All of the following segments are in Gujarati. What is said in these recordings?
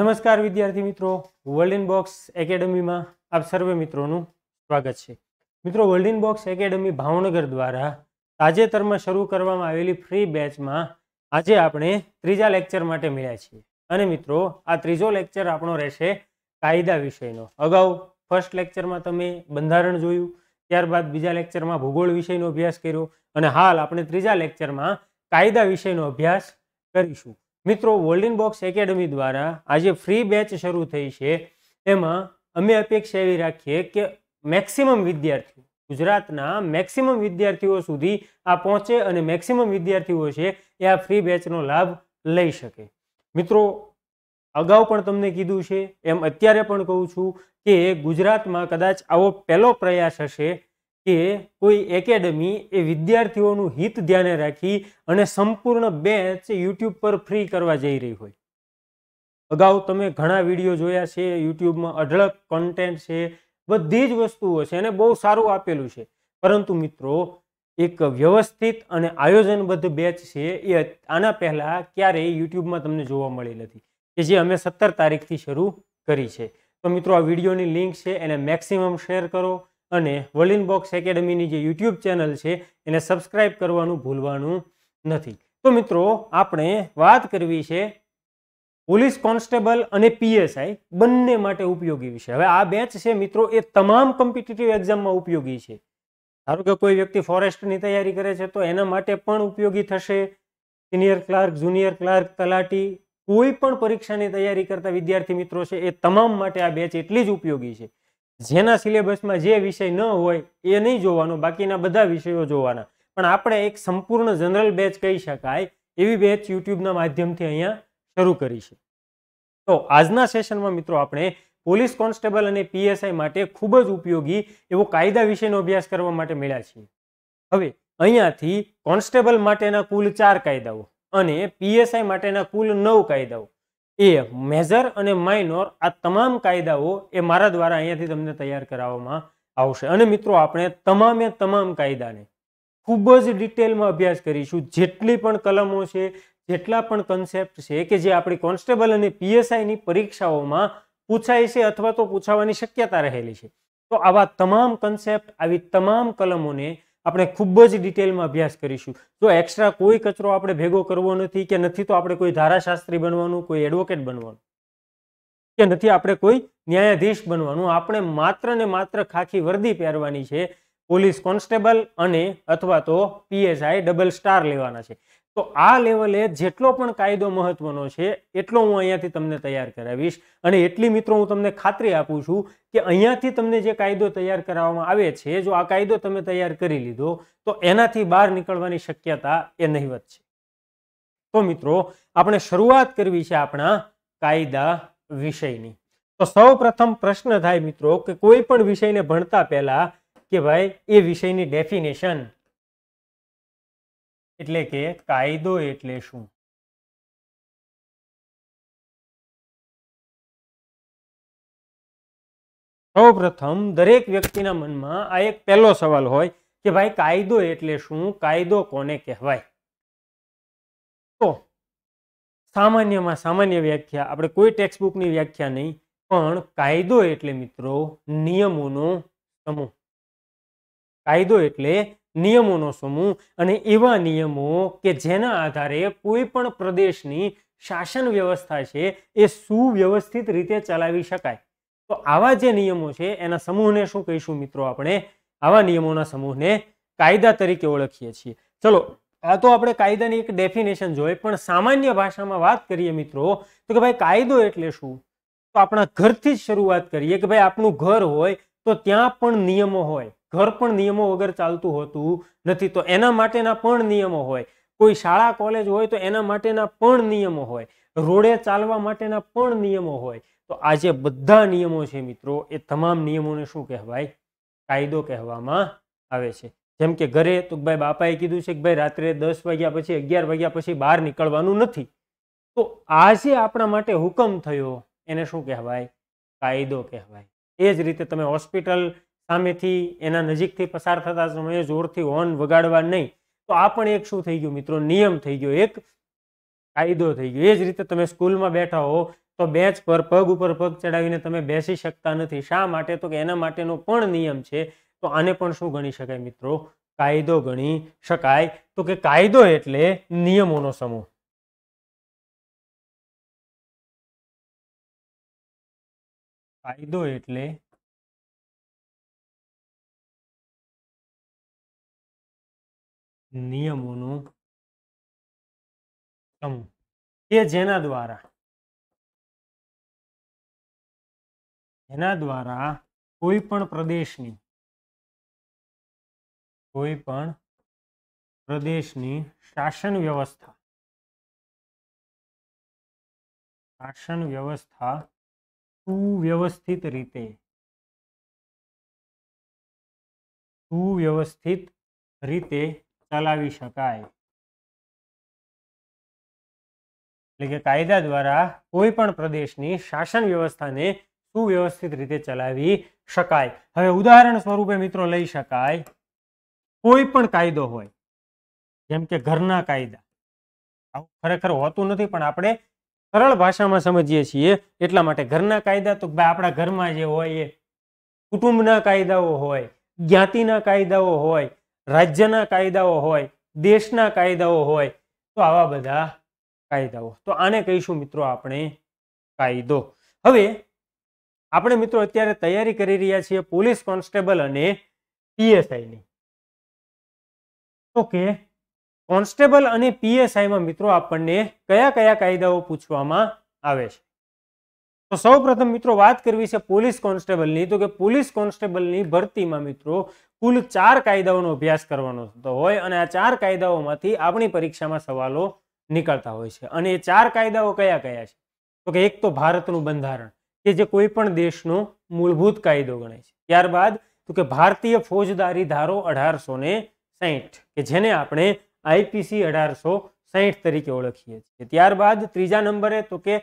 નમસ્કાર વિદ્યાર્થી મિત્રો વર્લ્ડ ઇન બોક્સ એકેડમીમાં આપ સર્વે મિત્રોનું સ્વાગત છે મિત્રો world in box academy Bhavnagar દ્વારા તાજેતરમાં શરૂ કરવામાં આવેલી ફ્રી બેચમાં આજે આપણે ત્રીજા લેક્ચર માટે મળ્યા છીએ અને મિત્રો આ ત્રીજો લેક્ચર આપણો રહેશે કાયદા વિષયનો અગાઉ ફર્સ્ટ લેક્ચરમાં તમે બંધારણ જોયું ત્યારબાદ બીજા લેક્ચરમાં ભૂગોળ વિષયનો અભ્યાસ કર્યો અને હાલ આપણે ત્રીજા લેક્ચરમાં કાયદા વિષયનો અભ્યાસ કરીશું મિત્રો વોલ્ડિન બોક્સ એકેડમી દ્વારા આજે ફ્રી બેચ શરૂ થઈ છે એમાં અમે અપેક્ષા એવી રાખીએ કે મેક્સિમમ વિદ્યાર્થીઓ ગુજરાતના મેક્સિમમ વિદ્યાર્થીઓ સુધી આ પહોંચે અને મેક્સિમમ વિદ્યાર્થીઓ છે એ આ ફ્રી બેચનો લાભ લઈ શકે મિત્રો અગાઉ પણ તમને કીધું છે એમ અત્યારે પણ કહું છું કે ગુજરાતમાં કદાચ આવો પહેલો પ્રયાસ હશે કે કોઈ એકેડમી એ વિદ્યાર્થીઓનું હિત ધ્યાને રાખી અને સંપૂર્ણ બેચ યુટ્યુબ પર ફ્રી કરવા જઈ રહી હોય અગાઉ તમે ઘણા વિડીયો જોયા છે યુટ્યુબમાં અઢળક કન્ટેન્ટ છે બધી જ વસ્તુઓ છે અને બહુ સારું આપેલું છે પરંતુ મિત્રો એક વ્યવસ્થિત અને આયોજનબદ્ધ બેચ છે એ આના પહેલાં ક્યારેય યુટ્યુબમાં તમને જોવા મળી નથી કે જે અમે સત્તર તારીખથી શરૂ કરી છે તો મિત્રો આ વિડીયોની લિંક છે એને મેક્સિમમ શેર કરો અને વલિન બોક્સ એકેડમીની જે યુટ્યુબ ચેનલ છે એને સબસ્ક્રાઈબ કરવાનું ભૂલવાનું નથી તો મિત્રો આપણે વાત કરવી છે પોલીસ કોન્સ્ટેબલ અને પીએસઆઈ બંને માટે ઉપયોગી વિશે હવે આ બેચ છે મિત્રો એ તમામ કોમ્પિટિટિવ એક્ઝામમાં ઉપયોગી છે ધારો કે કોઈ વ્યક્તિ ફોરેસ્ટની તૈયારી કરે છે તો એના માટે પણ ઉપયોગી થશે સિનિયર ક્લાર્ક જુનિયર ક્લાર્ક તલાટી કોઈ પણ પરીક્ષાની તૈયારી કરતા વિદ્યાર્થી મિત્રો છે એ તમામ માટે આ બેચ એટલી જ ઉપયોગી છે જેના સિલેબસમાં જે વિષય ન હોય એ નહીં જોવાનો બાકીના બધા વિષયો જોવાના પણ આપણે એક સંપૂર્ણ જનરલ બેચ કહી શકાય એવી બેચ યુટ્યુબના માધ્યમથી અહીંયા શરૂ કરી તો આજના સેશનમાં મિત્રો આપણે પોલીસ કોન્સ્ટેબલ અને પીએસઆઈ માટે ખૂબ જ ઉપયોગી એવો કાયદા વિષયનો અભ્યાસ કરવા માટે મળ્યા છીએ હવે અહીંયાથી કોન્સ્ટેબલ માટેના કુલ ચાર કાયદાઓ અને પીએસઆઈ માટેના કુલ નવ કાયદાઓ એ મેજર અને માઇનોર આ તમામ કાયદાઓ એ મારા દ્વારા અહીંયાથી તમને તૈયાર કરાવવામાં આવશે અને મિત્રો આપણે તમામે તમામ કાયદાને ખૂબ જ ડિટેલમાં અભ્યાસ કરીશું જેટલી પણ કલમો છે જેટલા પણ કન્સેપ્ટ છે કે જે આપણી કોન્સ્ટેબલ અને પીએસઆઈની પરીક્ષાઓમાં પૂછાય છે અથવા તો પૂછાવાની શક્યતા રહેલી છે તો આવા તમામ કન્સેપ્ટ આવી તમામ કલમોને આપણે ખૂબ જ ડિટેલમાં અભ્યાસ કરીશું તો એક્સ્ટ્રા કોઈ કચરો આપણે ભેગો કરવો નથી કે નથી તો આપણે કોઈ ધારાશાસ્ત્રી બનવાનું કોઈ એડવોકેટ બનવાનું કે નથી આપણે કોઈ ન્યાયાધીશ બનવાનું આપણે માત્ર ને માત્ર ખાખી વર્દી પહેરવાની છે પોલીસ કોન્સ્ટેબલ અને અથવા તો પીએસઆઈ ડબલ સ્ટાર લેવાના છે તો આ લેવલે જેટલો પણ કાયદો મહત્વનો છે એટલો હું અહીંયાથી તમને તૈયાર કરાવીશ અને એટલી મિત્રો હું તમને ખાતરી આપું છું કે અહીંયાથી તમને જે કાયદો તૈયાર કરાવવામાં આવે છે જો આ કાયદો તમે તૈયાર કરી લીધો તો એનાથી બહાર નીકળવાની શક્યતા એ નહીવત છે તો મિત્રો આપણે શરૂઆત કરવી છે આપણા કાયદા વિષયની તો સૌ પ્રશ્ન થાય મિત્રો કે કોઈ પણ વિષયને ભણતા પહેલા કે ભાઈ એ વિષયની ડેફિનેશન એટલે કે કાયદો એટલે શું સૌ પ્રથમ દરેક વ્યક્તિના મનમાં આ એક પહેલો સવાલ હોય કે ભાઈ કાયદો એટલે શું કાયદો કોને કહેવાય તો સામાન્યમાં સામાન્ય વ્યાખ્યા આપણે કોઈ બુકની વ્યાખ્યા નહીં પણ કાયદો એટલે મિત્રો નિયમોનો સમૂહ કાયદો એટલે નિયમોનો સમૂહ અને એવા નિયમો કે જેના આધારે કોઈ પણ પ્રદેશની શાસન વ્યવસ્થા છે એ સુવ્યવસ્થિત રીતે ચલાવી શકાય તો આવા જે નિયમો છે એના સમૂહને શું કહીશું મિત્રો આપણે આવા નિયમોના સમૂહને કાયદા તરીકે ઓળખીએ છીએ ચલો આ તો આપણે કાયદાની એક ડેફિનેશન જોઈ પણ સામાન્ય ભાષામાં વાત કરીએ મિત્રો તો કે ભાઈ કાયદો એટલે શું તો આપણા ઘરથી જ શરૂઆત કરીએ કે ભાઈ આપણું ઘર હોય તો ત્યાં પણ નિયમો હોય ઘર પણ નિયમો વગર ચાલતું હોતું નથી તો એના માટેના પણ નિયમો હોય કોઈ શાળા કોલેજ હોય તો એના માટેના પણ નિયમો હોય રોડે ચાલવા માટેના પણ નિયમો હોય તો આજે બધા નિયમો છે મિત્રો એ તમામ નિયમોને શું કહેવાય કાયદો કહેવામાં આવે છે જેમ કે ઘરે તો ભાઈ બાપાએ કીધું છે કે ભાઈ રાત્રે દસ વાગ્યા પછી અગિયાર વાગ્યા પછી બહાર નીકળવાનું નથી તો આજે આપણા માટે હુકમ થયો એને શું કહેવાય કાયદો કહેવાય એ જ રીતે તમે હોસ્પિટલ સામેથી એના નજીકથી પસાર થતા સમયે જોરથી હોર્ન વગાડવા નહીં તો આ પણ એક શું થઈ ગયું મિત્રો નિયમ થઈ ગયો એક કાયદો થઈ ગયો એ જ રીતે તમે સ્કૂલમાં બેઠા હો તો બેચ પર પગ ઉપર પગ ચડાવીને તમે બેસી શકતા નથી શા માટે તો કે એના માટેનો પણ નિયમ છે તો આને પણ શું ગણી શકાય મિત્રો કાયદો ગણી શકાય તો કે કાયદો એટલે નિયમોનો સમૂહ કાયદો એટલે નિયમોનું સમૂહ કે જેના દ્વારા એના દ્વારા કોઈ પણ પ્રદેશની કોઈ પણ પ્રદેશની શાસન વ્યવસ્થા શાસન વ્યવસ્થા સુવ્યવસ્થિત રીતે સુવ્યવસ્થિત રીતે ચલાવી શકાય એટલે કે કાયદા દ્વારા કોઈ પણ પ્રદેશની શાસન વ્યવસ્થાને સુવ્યવસ્થિત રીતે ચલાવી શકાય હવે ઉદાહરણ સ્વરૂપે મિત્રો લઈ શકાય કોઈ પણ કાયદો હોય જેમ કે ઘરના કાયદા આવું ખરેખર હોતું નથી પણ આપણે સરળ ભાષામાં સમજીએ છીએ એટલા માટે ઘરના કાયદા તો ભાઈ આપણા ઘરમાં જે હોય એ કુટુંબના કાયદાઓ હોય જ્ઞાતિના કાયદાઓ હોય રાજ્યના કાયદાઓ હોય દેશના કાયદાઓ હોય તો આવા બધા કાયદાઓ તો આને કહીશું મિત્રો આપણે કાયદો હવે આપણે મિત્રો અત્યારે તૈયારી કરી રહ્યા છીએ પોલીસ કોન્સ્ટેબલ અને પીએસઆઈની ઓકે કોન્સ્ટેબલ અને પીએસઆઈમાં મિત્રો આપણને કયા કયા કાયદાઓ પૂછવામાં આવે છે તો સૌ મિત્રો વાત કરવી છે પોલીસ કોન્સ્ટેબલની તો કે પોલીસ કોન્સ્ટેબલની ભરતીમાં મિત્રો કુલ ચાર કાયદાઓનો અભ્યાસ કરવાનો થતો હોય અને આ ચાર કાયદાઓમાંથી આપણી પરીક્ષામાં સવાલો નીકળતા હોય છે અને એ ચાર કાયદાઓ કયા કયા છે તો કે એક તો ભારતનું બંધારણ કે જે કોઈ પણ દેશનો મૂળભૂત કાયદો ગણાય છે ત્યારબાદ તો કે ભારતીય ફોજદારી ધારો અઢારસો ને સાહીઠ કે જેને આપણે આઈપીસી અઢારસો સાહીઠ તરીકે ઓળખીએ છીએ ત્યારબાદ ત્રીજા નંબરે તો કે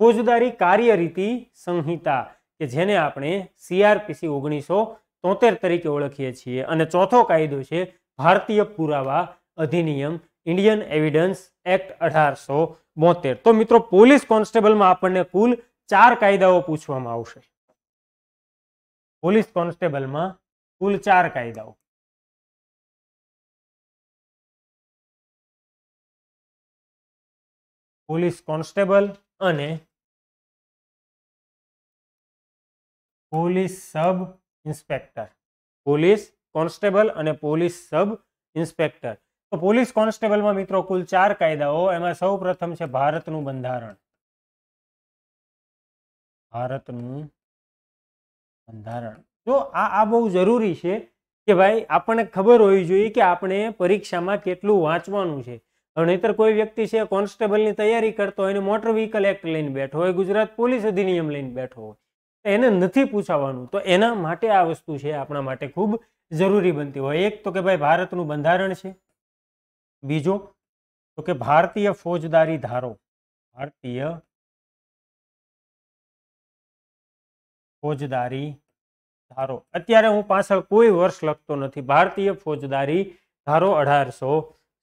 ફોજદારી કાર્યરીતિ સંહિતા કે જેને આપણે સીઆરપીસી ઓગણીસો તોતેર તરીકે ઓળખીએ છીએ અને ચોથો કાયદો છે ભારતીય પુરાવા અધિનિયમ ઇન્ડિયન એવિડન્સ એક્ટ અઢારસો તો મિત્રો પોલીસ કોન્સ્ટેબલમાં આપણને કુલ ચાર કાયદાઓ પૂછવામાં આવશે પોલીસ કોન્સ્ટેબલમાં કુલ ચાર કાયદાઓ પોલીસ કોન્સ્ટેબલ અને police sub inspector police constable અને પોલીસ સબ ઇન્સ્પેક્ટર તો પોલીસ કોન્સ્ટેબલમાં મિત્રો કુલ ચાર કાયદાઓ એમાં સૌ પ્રથમ છે ભારતનું બંધારણ ભારતનું બંધારણ તો આ આ બહુ જરૂરી છે કે ભાઈ આપણને ખબર હોવી જોઈએ કે આપણે પરીક્ષામાં કેટલું વાંચવાનું છે નહીતર કોઈ વ્યક્તિ છે કોન્સ્ટેબલની તૈયારી કરતો હોય અને મોટર વ્હીકલ એક્ટ લઈને બેઠો હોય ગુજરાત પોલીસ અધિનિયમ લઈને બેઠો હોય એને નથી પૂછાવાનું તો એના માટે આ વસ્તુ છે આપણા માટે ખૂબ જરૂરી બનતી હોય એક તો કે ભાઈ ભારતનું બંધારણ છે બીજો તો કે ભારતીય ફોજદારી ધારો ભારતીય ફોજદારી ધારો અત્યારે હું પાછળ કોઈ વર્ષ લખતો નથી ભારતીય ફોજદારી ધારો અઢારસો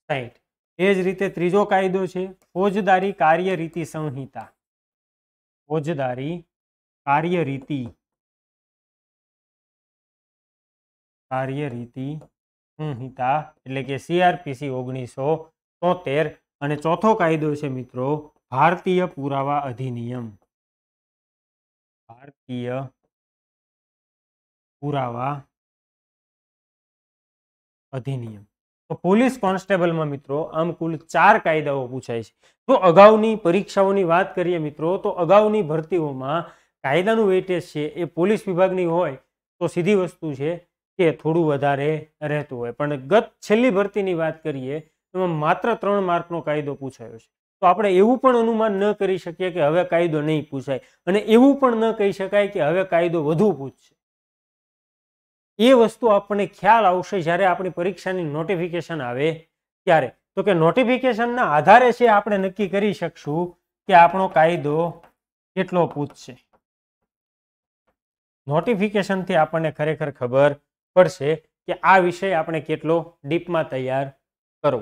સાહીઠ એ જ રીતે ત્રીજો કાયદો છે ફોજદારી કાર્ય રીતિ સંહિતા ફોજદારી કાર્યરીતિ કાર્યરીતિ સંહિતા એટલે કે સીઆરપીસી ઓગણીસો તોતેર અને ચોથો કાયદો છે મિત્રો ભારતીય પુરાવા અધિનિયમ ભારતીય પુરાવા અધિનિયમ તો પોલીસ કોન્સ્ટેબલમાં મિત્રો આમ કુલ ચાર કાયદાઓ પૂછાય છે તો અગાઉની પરીક્ષાઓની વાત કરીએ મિત્રો તો અગાઉની ભરતીઓમાં કાયદાનું વેટેજ છે એ પોલીસ વિભાગની હોય તો સીધી વસ્તુ છે કે થોડું વધારે રહેતું હોય પણ ગત છેલ્લી ભરતીની વાત કરીએ એમાં માત્ર ત્રણ માર્કનો કાયદો પૂછાયો છે તો આપણે એવું પણ અનુમાન ન કરી શકીએ કે હવે કાયદો નહીં પૂછાય અને એવું પણ ન કહી શકાય કે હવે કાયદો વધુ પૂછશે એ વસ્તુ આપણને ખ્યાલ આવશે જ્યારે આપણી પરીક્ષાની નોટિફિકેશન આવે ત્યારે તો કે નોટિફિકેશનના આધારે છે આપણે નક્કી કરી શકશું કે આપણો કાયદો કેટલો પૂછશે નોટિફિકેશનથી આપણને ખરેખર ખબર પડશે કે આ વિષય આપણે કેટલો ડીપમાં તૈયાર કરો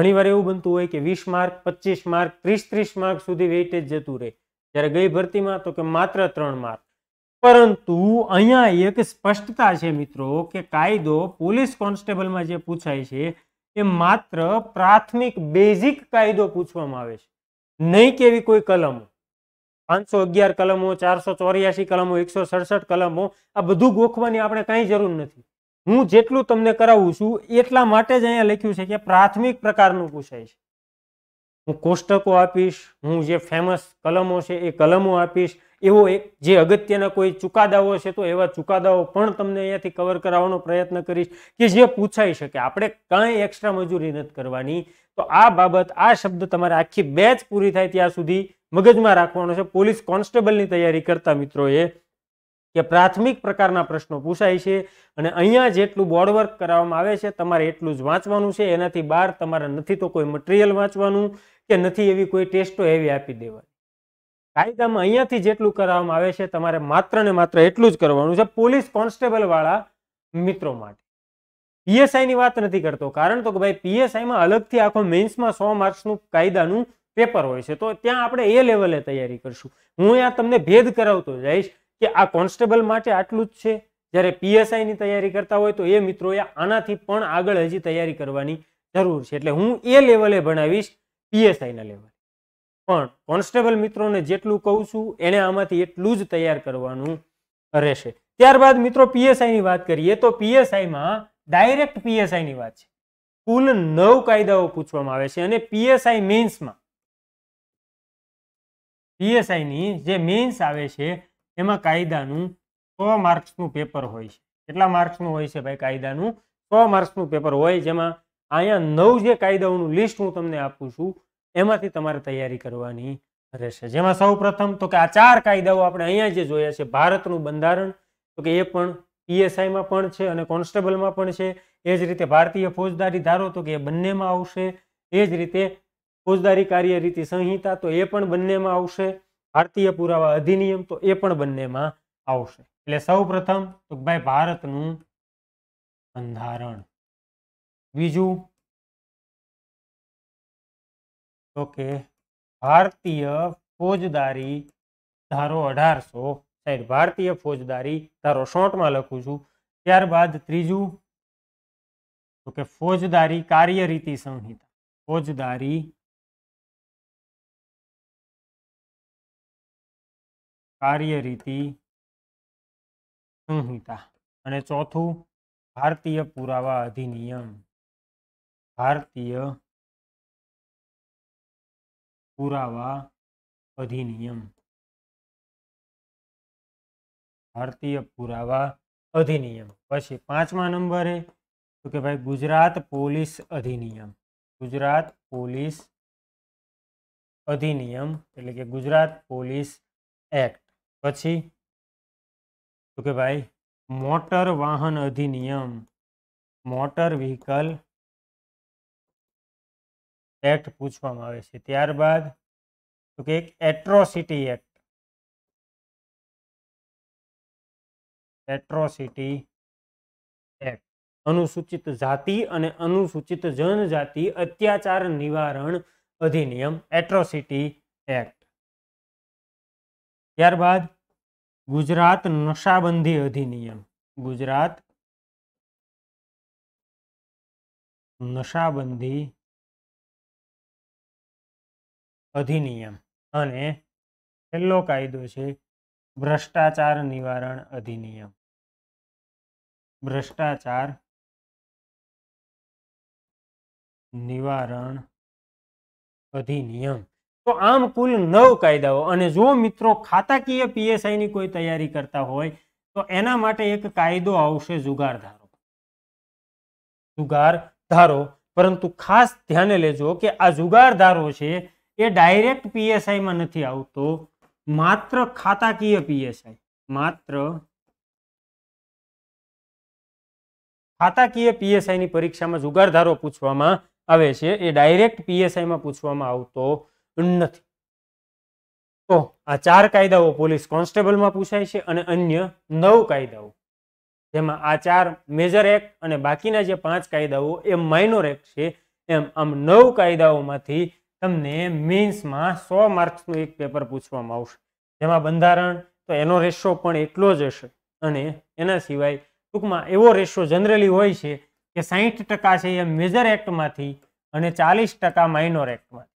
ઘણીવાર એવું બનતું હોય કે વીસ માર્ક પચીસ માર્ક ત્રીસ ત્રીસ માર્ક સુધી વેઇટેજ જતું રહે જ્યારે ગઈ ભરતીમાં તો કે માત્ર ત્રણ માર્ક પરંતુ અહીંયા એક સ્પષ્ટતા છે મિત્રો કે કાયદો પોલીસ કોન્સ્ટેબલમાં જે પૂછાય છે એ માત્ર પ્રાથમિક બેઝિક કાયદો પૂછવામાં આવે છે નહીં કેવી કોઈ કલમો પાંચસો અગિયાર કલમો ચારસો ચોર્યાસી કલમો એકસો સડસઠ કલમો આ બધું ગોખવાની આપણે કાંઈ જરૂર નથી હું જેટલું તમને કરાવું છું એટલા માટે જ અહીંયા લખ્યું છે કે પ્રાથમિક પ્રકારનું પૂછાય છે હું કોષ્ટકો આપીશ હું જે ફેમસ કલમો છે એ કલમો આપીશ એવો એક જે અગત્યના કોઈ ચુકાદાઓ છે તો એવા ચુકાદાઓ પણ તમને અહીંયાથી કવર કરાવવાનો પ્રયત્ન કરીશ કે જે પૂછાઈ શકે આપણે કાંઈ એક્સ્ટ્રા મજૂરી નથી કરવાની તો આ બાબત આ શબ્દ તમારે આખી બેચ પૂરી થાય ત્યાં સુધી મગજમાં રાખવાનો છે પોલીસ કોન્સ્ટેબલની તૈયારી કરતા મિત્રોએ કે પ્રાથમિક પ્રકારના પ્રશ્નો પૂછાય છે અને અહીંયા જેટલું બોર્ડવર્ક કરાવવામાં આવે છે તમારે એટલું જ વાંચવાનું છે એનાથી બહાર તમારે નથી તો કોઈ મટીરિયલ વાંચવાનું કે નથી એવી કોઈ ટેસ્ટો એવી આપી દેવાની કાયદામાં અહીંયાથી જેટલું કરાવવામાં આવે છે તમારે માત્ર ને માત્ર એટલું જ કરવાનું છે પોલીસ કોન્સ્ટેબલ વાળા મિત્રો માટે પીએસઆઈની વાત નથી કરતો કારણ તો કે ભાઈ પીએસઆઈમાં અલગથી આખો મેન્સમાં સો માર્ક્સનું કાયદાનું પેપર હોય છે તો ત્યાં આપણે એ લેવલે તૈયારી કરશું હું આ તમને ભેદ કરાવતો જઈશ કે આ કોન્સ્ટેબલ માટે આટલું જ છે જ્યારે પીએસઆઈની તૈયારી કરતા હોય તો એ મિત્રોએ આનાથી પણ આગળ હજી તૈયારી કરવાની જરૂર છે એટલે હું એ લેવલે ભણાવીશ પીએસઆઈના લેવલે પણ કોન્સ્ટેબલ મિત્રોને જેટલું કહું છું એને આમાંથી એટલું જ તૈયાર કરવાનું રહેશે ત્યારબાદ મિત્રો પીએસઆઈની વાત કરીએ તો પીએસઆઈમાં ડાયરેક્ટ પીએસઆઈની વાત છે કુલ નવ કાયદાઓ પૂછવામાં આવે છે અને પીએસઆઈ મેન્સમાં પીએસઆઈની જે મેઇન્સ આવે છે એમાં કાયદાનું સો માર્ક્સનું પેપર હોય છે કેટલા માર્ક્સનું હોય છે ભાઈ કાયદાનું સો માર્ક્સનું પેપર હોય જેમાં અહીંયા નવ જે કાયદાઓનું લિસ્ટ હું તમને આપું છું એમાંથી તમારે તૈયારી કરવાની રહેશે જેમાં સૌ તો કે આ ચાર કાયદાઓ આપણે અહીંયા જે જોયા છે ભારતનું બંધારણ તો કે એ પણ પીએસઆઈમાં પણ છે અને કોન્સ્ટેબલમાં પણ છે એ જ રીતે ભારતીય ફોજદારી ધારો તો કે એ બંનેમાં આવશે એ જ રીતે ફોજદારી કાર્યરીતિ સંહિતા તો એ પણ બંનેમાં આવશે ભારતીય પુરાવા અધિનિયમ તો એ પણ બંનેમાં આવશે એટલે સૌ પ્રથમ તો ભાઈ ભારતનું બંધારણ બીજું તો કે ભારતીય ફોજદારી ધારો અઢારસો સાઈડ ભારતીય ફોજદારી ધારો શોર્ટમાં લખું છું ત્યારબાદ ત્રીજું તો કે ફોજદારી કાર્યરીતિ સંહિતા ફોજદારી कार्य रीति संहिता और चौथा भारतीय पुरावा अधिनियम भारतीय पुरावा अधिनियम भारतीय पुरावा अधिनियम પછી 5મા નંબર હે તો કે ભાઈ ગુજરાત પોલીસ અધિનિયમ ગુજરાત પોલીસ અધિનિયમ એટલે કે ગુજરાત પોલીસ એક્ટ પછી તો કે ભાઈ મોટર વાહન અધિનિયમ મોટર વ્હીકલ એક્ટ પૂછવામાં આવે છે ત્યારબાદ તો કે એક એટ્રોસિટી એક્ટ એટ્રોસિટી એક્ટ અનુસૂચિત જાતિ અને અનુસૂચિત જનજાતિ અત્યાચાર નિવારણ અધિનિયમ એટ્રોસિટી એક્ટ ત્યારબાદ ગુજરાત નશાબંધી અધિનિયમ ગુજરાત નશાબંધી અધિનિયમ અને છેલ્લો કાયદો છે ભ્રષ્ટાચાર નિવારણ અધિનિયમ ભ્રષ્ટાચાર નિવારણ અધિનિયમ તો આમ કુલ નવ કાયદાઓ અને જો મિત્રો ખાતાકીય પીએસઆઈની કોઈ તૈયારી કરતા હોય તો એના માટે એક કાયદો આવશે જુગાર ધારો જુગાર ધારો પરંતુ ખાસ ધ્યાને લેજો કે આ જુગાર ધારો છે એ ડાયરેક્ટ પીએસઆઈમાં નથી આવતો માત્ર ખાતાકીય પીએસઆઈ માત્ર ખાતાકીય પીએસઆઈની પરીક્ષામાં જુગાર ધારો પૂછવામાં આવે છે એ ડાયરેક્ટ પીએસઆઈમાં પૂછવામાં આવતો નથી તો આ ચાર કાયદાઓ પોલીસ કોન્સ્ટેબલમાં પૂછાય છે અને અન્ય નવ કાયદાઓ જેમાં આ ચાર મેજર એક્ટ અને બાકીના જે પાંચ કાયદાઓ એ માઇનોર એક્ટ છે એમ આમ નવ કાયદાઓમાંથી તમને મીન્સમાં સો માર્ક્સનું એક પેપર પૂછવામાં આવશે જેમાં બંધારણ તો એનો રેશો પણ એટલો જ હશે અને એના સિવાય ટૂંકમાં એવો રેશો જનરલી હોય છે કે સાહીઠ ટકા છે એ મેજર એક્ટમાંથી અને ચાલીસ ટકા માઇનોર એક્ટમાં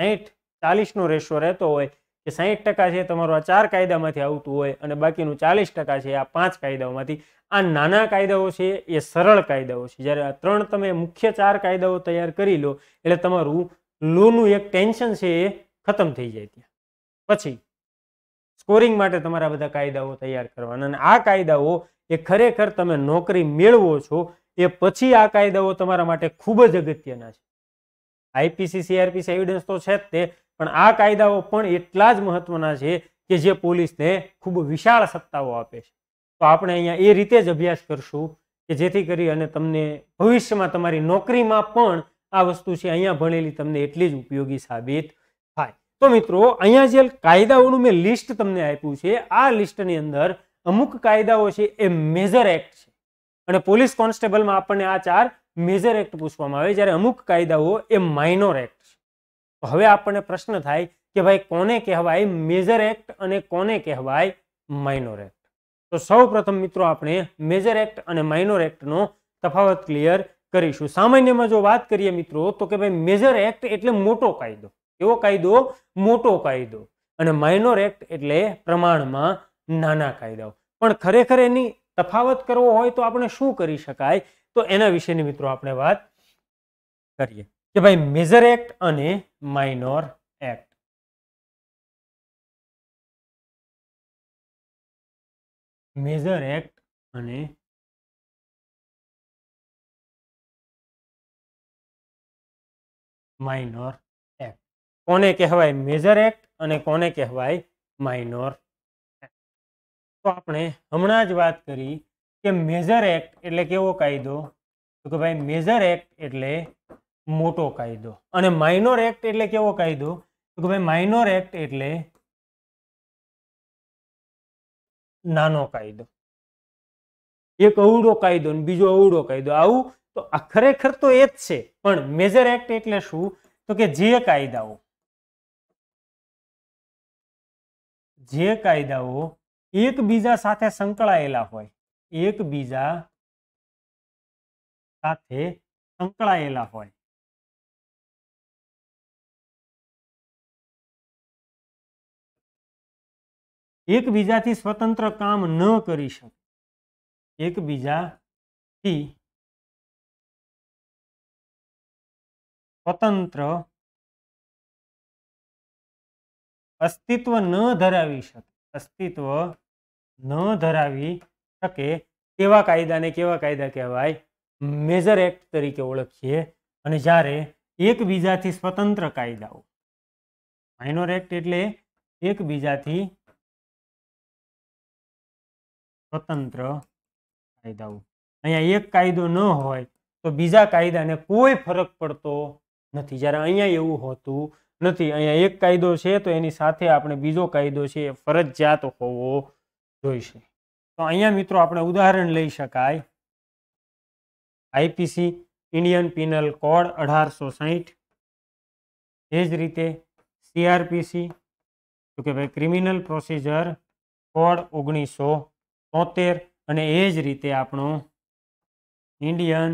સાહીઠ ચાલીસનો રેશિયો રહેતો હોય કે સાહીઠ ટકા છે તમારું આ ચાર કાયદામાંથી આવતું હોય અને બાકીનું ચાલીસ ટકા છે આ પાંચ કાયદાઓમાંથી આ નાના કાયદાઓ છે એ સરળ કાયદાઓ છે જ્યારે આ ત્રણ તમે મુખ્ય ચાર કાયદાઓ તૈયાર કરી લો એટલે તમારું લોનું એક ટેન્શન છે એ ખતમ થઈ જાય ત્યાં પછી સ્કોરિંગ માટે તમારા બધા કાયદાઓ તૈયાર કરવાના અને આ કાયદાઓ એ ખરેખર તમે નોકરી મેળવો છો એ પછી આ કાયદાઓ તમારા માટે ખૂબ જ અગત્યના છે આઈપીસી સીઆરપીસી એવિડન્સ તો છે જ તે પણ આ કાયદાઓ પણ એટલા જ મહત્વના છે કે જે પોલીસને ખૂબ વિશાળ સત્તાઓ આપે છે તો આપણે અહીંયા એ રીતે જ અભ્યાસ કરશું કે જેથી કરી અને તમને ભવિષ્યમાં તમારી નોકરીમાં પણ આ વસ્તુ છે અહીંયા ભણેલી તમને એટલી જ ઉપયોગી સાબિત થાય તો મિત્રો અહીંયા જે કાયદાઓનું મેં લિસ્ટ તમને આપ્યું છે આ લિસ્ટની અંદર અમુક કાયદાઓ છે એ મેજર એક્ટ છે અને પોલીસ કોન્સ્ટેબલમાં આપણને આ ચાર મેજર એક્ટ પૂછવામાં આવે જ્યારે અમુક કાયદાઓ એ માઇનોર એક્ટ છે હવે આપણને પ્રશ્ન થાય કે ભાઈ કોને કહેવાય મેજર એક્ટ અને કોને કહેવાય માઇનોર એક્ટ તો સૌ મિત્રો આપણે મેજર એક્ટ અને માઇનોર એક્ટનો તફાવત ક્લિયર કરીશું સામાન્યમાં જો વાત કરીએ મિત્રો તો કે ભાઈ મેજર એક્ટ એટલે મોટો કાયદો એવો કાયદો મોટો કાયદો અને માઇનોર એક્ટ એટલે પ્રમાણમાં નાના કાયદાઓ પણ ખરેખર એની તફાવત કરવો હોય તો આપણે શું કરી શકાય તો એના વિશેની મિત્રો આપણે વાત કરીએ કે ભાઈ મેજર એક્ટ અને માઇનોર એક્ટ મેજર એક્ટ અને માઇનોર એક્ટ કોને કહેવાય મેજર એક્ટ અને કોને કહેવાય માઇનોર એક્ટ તો આપણે હમણાં જ વાત કરી કે મેજર એક્ટ એટલે કેવો કાયદો તો કે ભાઈ મેજર એક્ટ એટલે મોટો કાયદો અને માઇનોર એક્ટ એટલે કેવો કાયદો તો કે ભાઈ માઇનોર એક્ટ એટલે નાનો કાયદો એક અવડો કાયદો ને બીજો અવડો કાયદો આવું તો ખરેખર તો એ જ છે પણ મેજર એક્ટ એટલે શું તો કે જે કાયદાઓ જે કાયદાઓ એકબીજા સાથે સંકળાયેલા હોય એકબીજા સાથે સંકળાયેલા હોય એકબીજાથી સ્વતંત્ર કામ ન કરી શકે એકબીજાથી સ્વતંત્ર અસ્તિત્વ ન ધરાવી શકે અસ્તિત્વ ન ધરાવી શકે તેવા કાયદાને કેવા કાયદા કહેવાય મેજર એક્ટ તરીકે ઓળખીએ અને જ્યારે એકબીજાથી સ્વતંત્ર કાયદાઓ માઇનોર એક્ટ એટલે એકબીજાથી સ્વતંત્ર કાયદાઓ અહીંયા એક કાયદો ન હોય તો બીજા કાયદાને કોઈ ફરક પડતો નથી જ્યારે અહીંયા એવું હોતું નથી અહીંયા એક કાયદો છે તો એની સાથે આપણે બીજો કાયદો છે એ ફરજિયાત હોવો જોઈશે તો અહીંયા મિત્રો આપણે ઉદાહરણ લઈ શકાય આઈપીસી ઇન્ડિયન પિનલ કોડ અઢારસો સાહીઠ એ જ રીતે સીઆરપીસી તો કે ભાઈ ક્રિમિનલ પ્રોસિજર કોડ ઓગણીસો તોતેર અને એ જ રીતે આપણું ઇન્ડિયન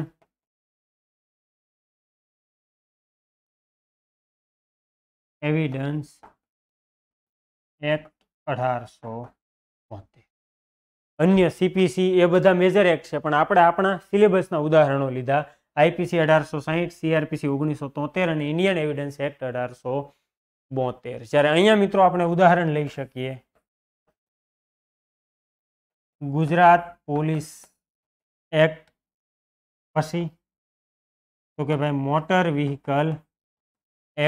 એવિડન્સ એક્ટ અઢારસો અન્ય CPC એ બધા મેજર એક્ટ છે પણ આપણે આપણા સિલેબસના ઉદાહરણો લીધા IPC 1860, CrPC 1973 અને Indian Evidence Act 1872. એટલે અહીંયા મિત્રો આપણે ઉદાહરણ લઈ શકીએ. ગુજરાત પોલીસ એક્ટ પછી ટૂકે ભાઈ મોટર વ્હીકલ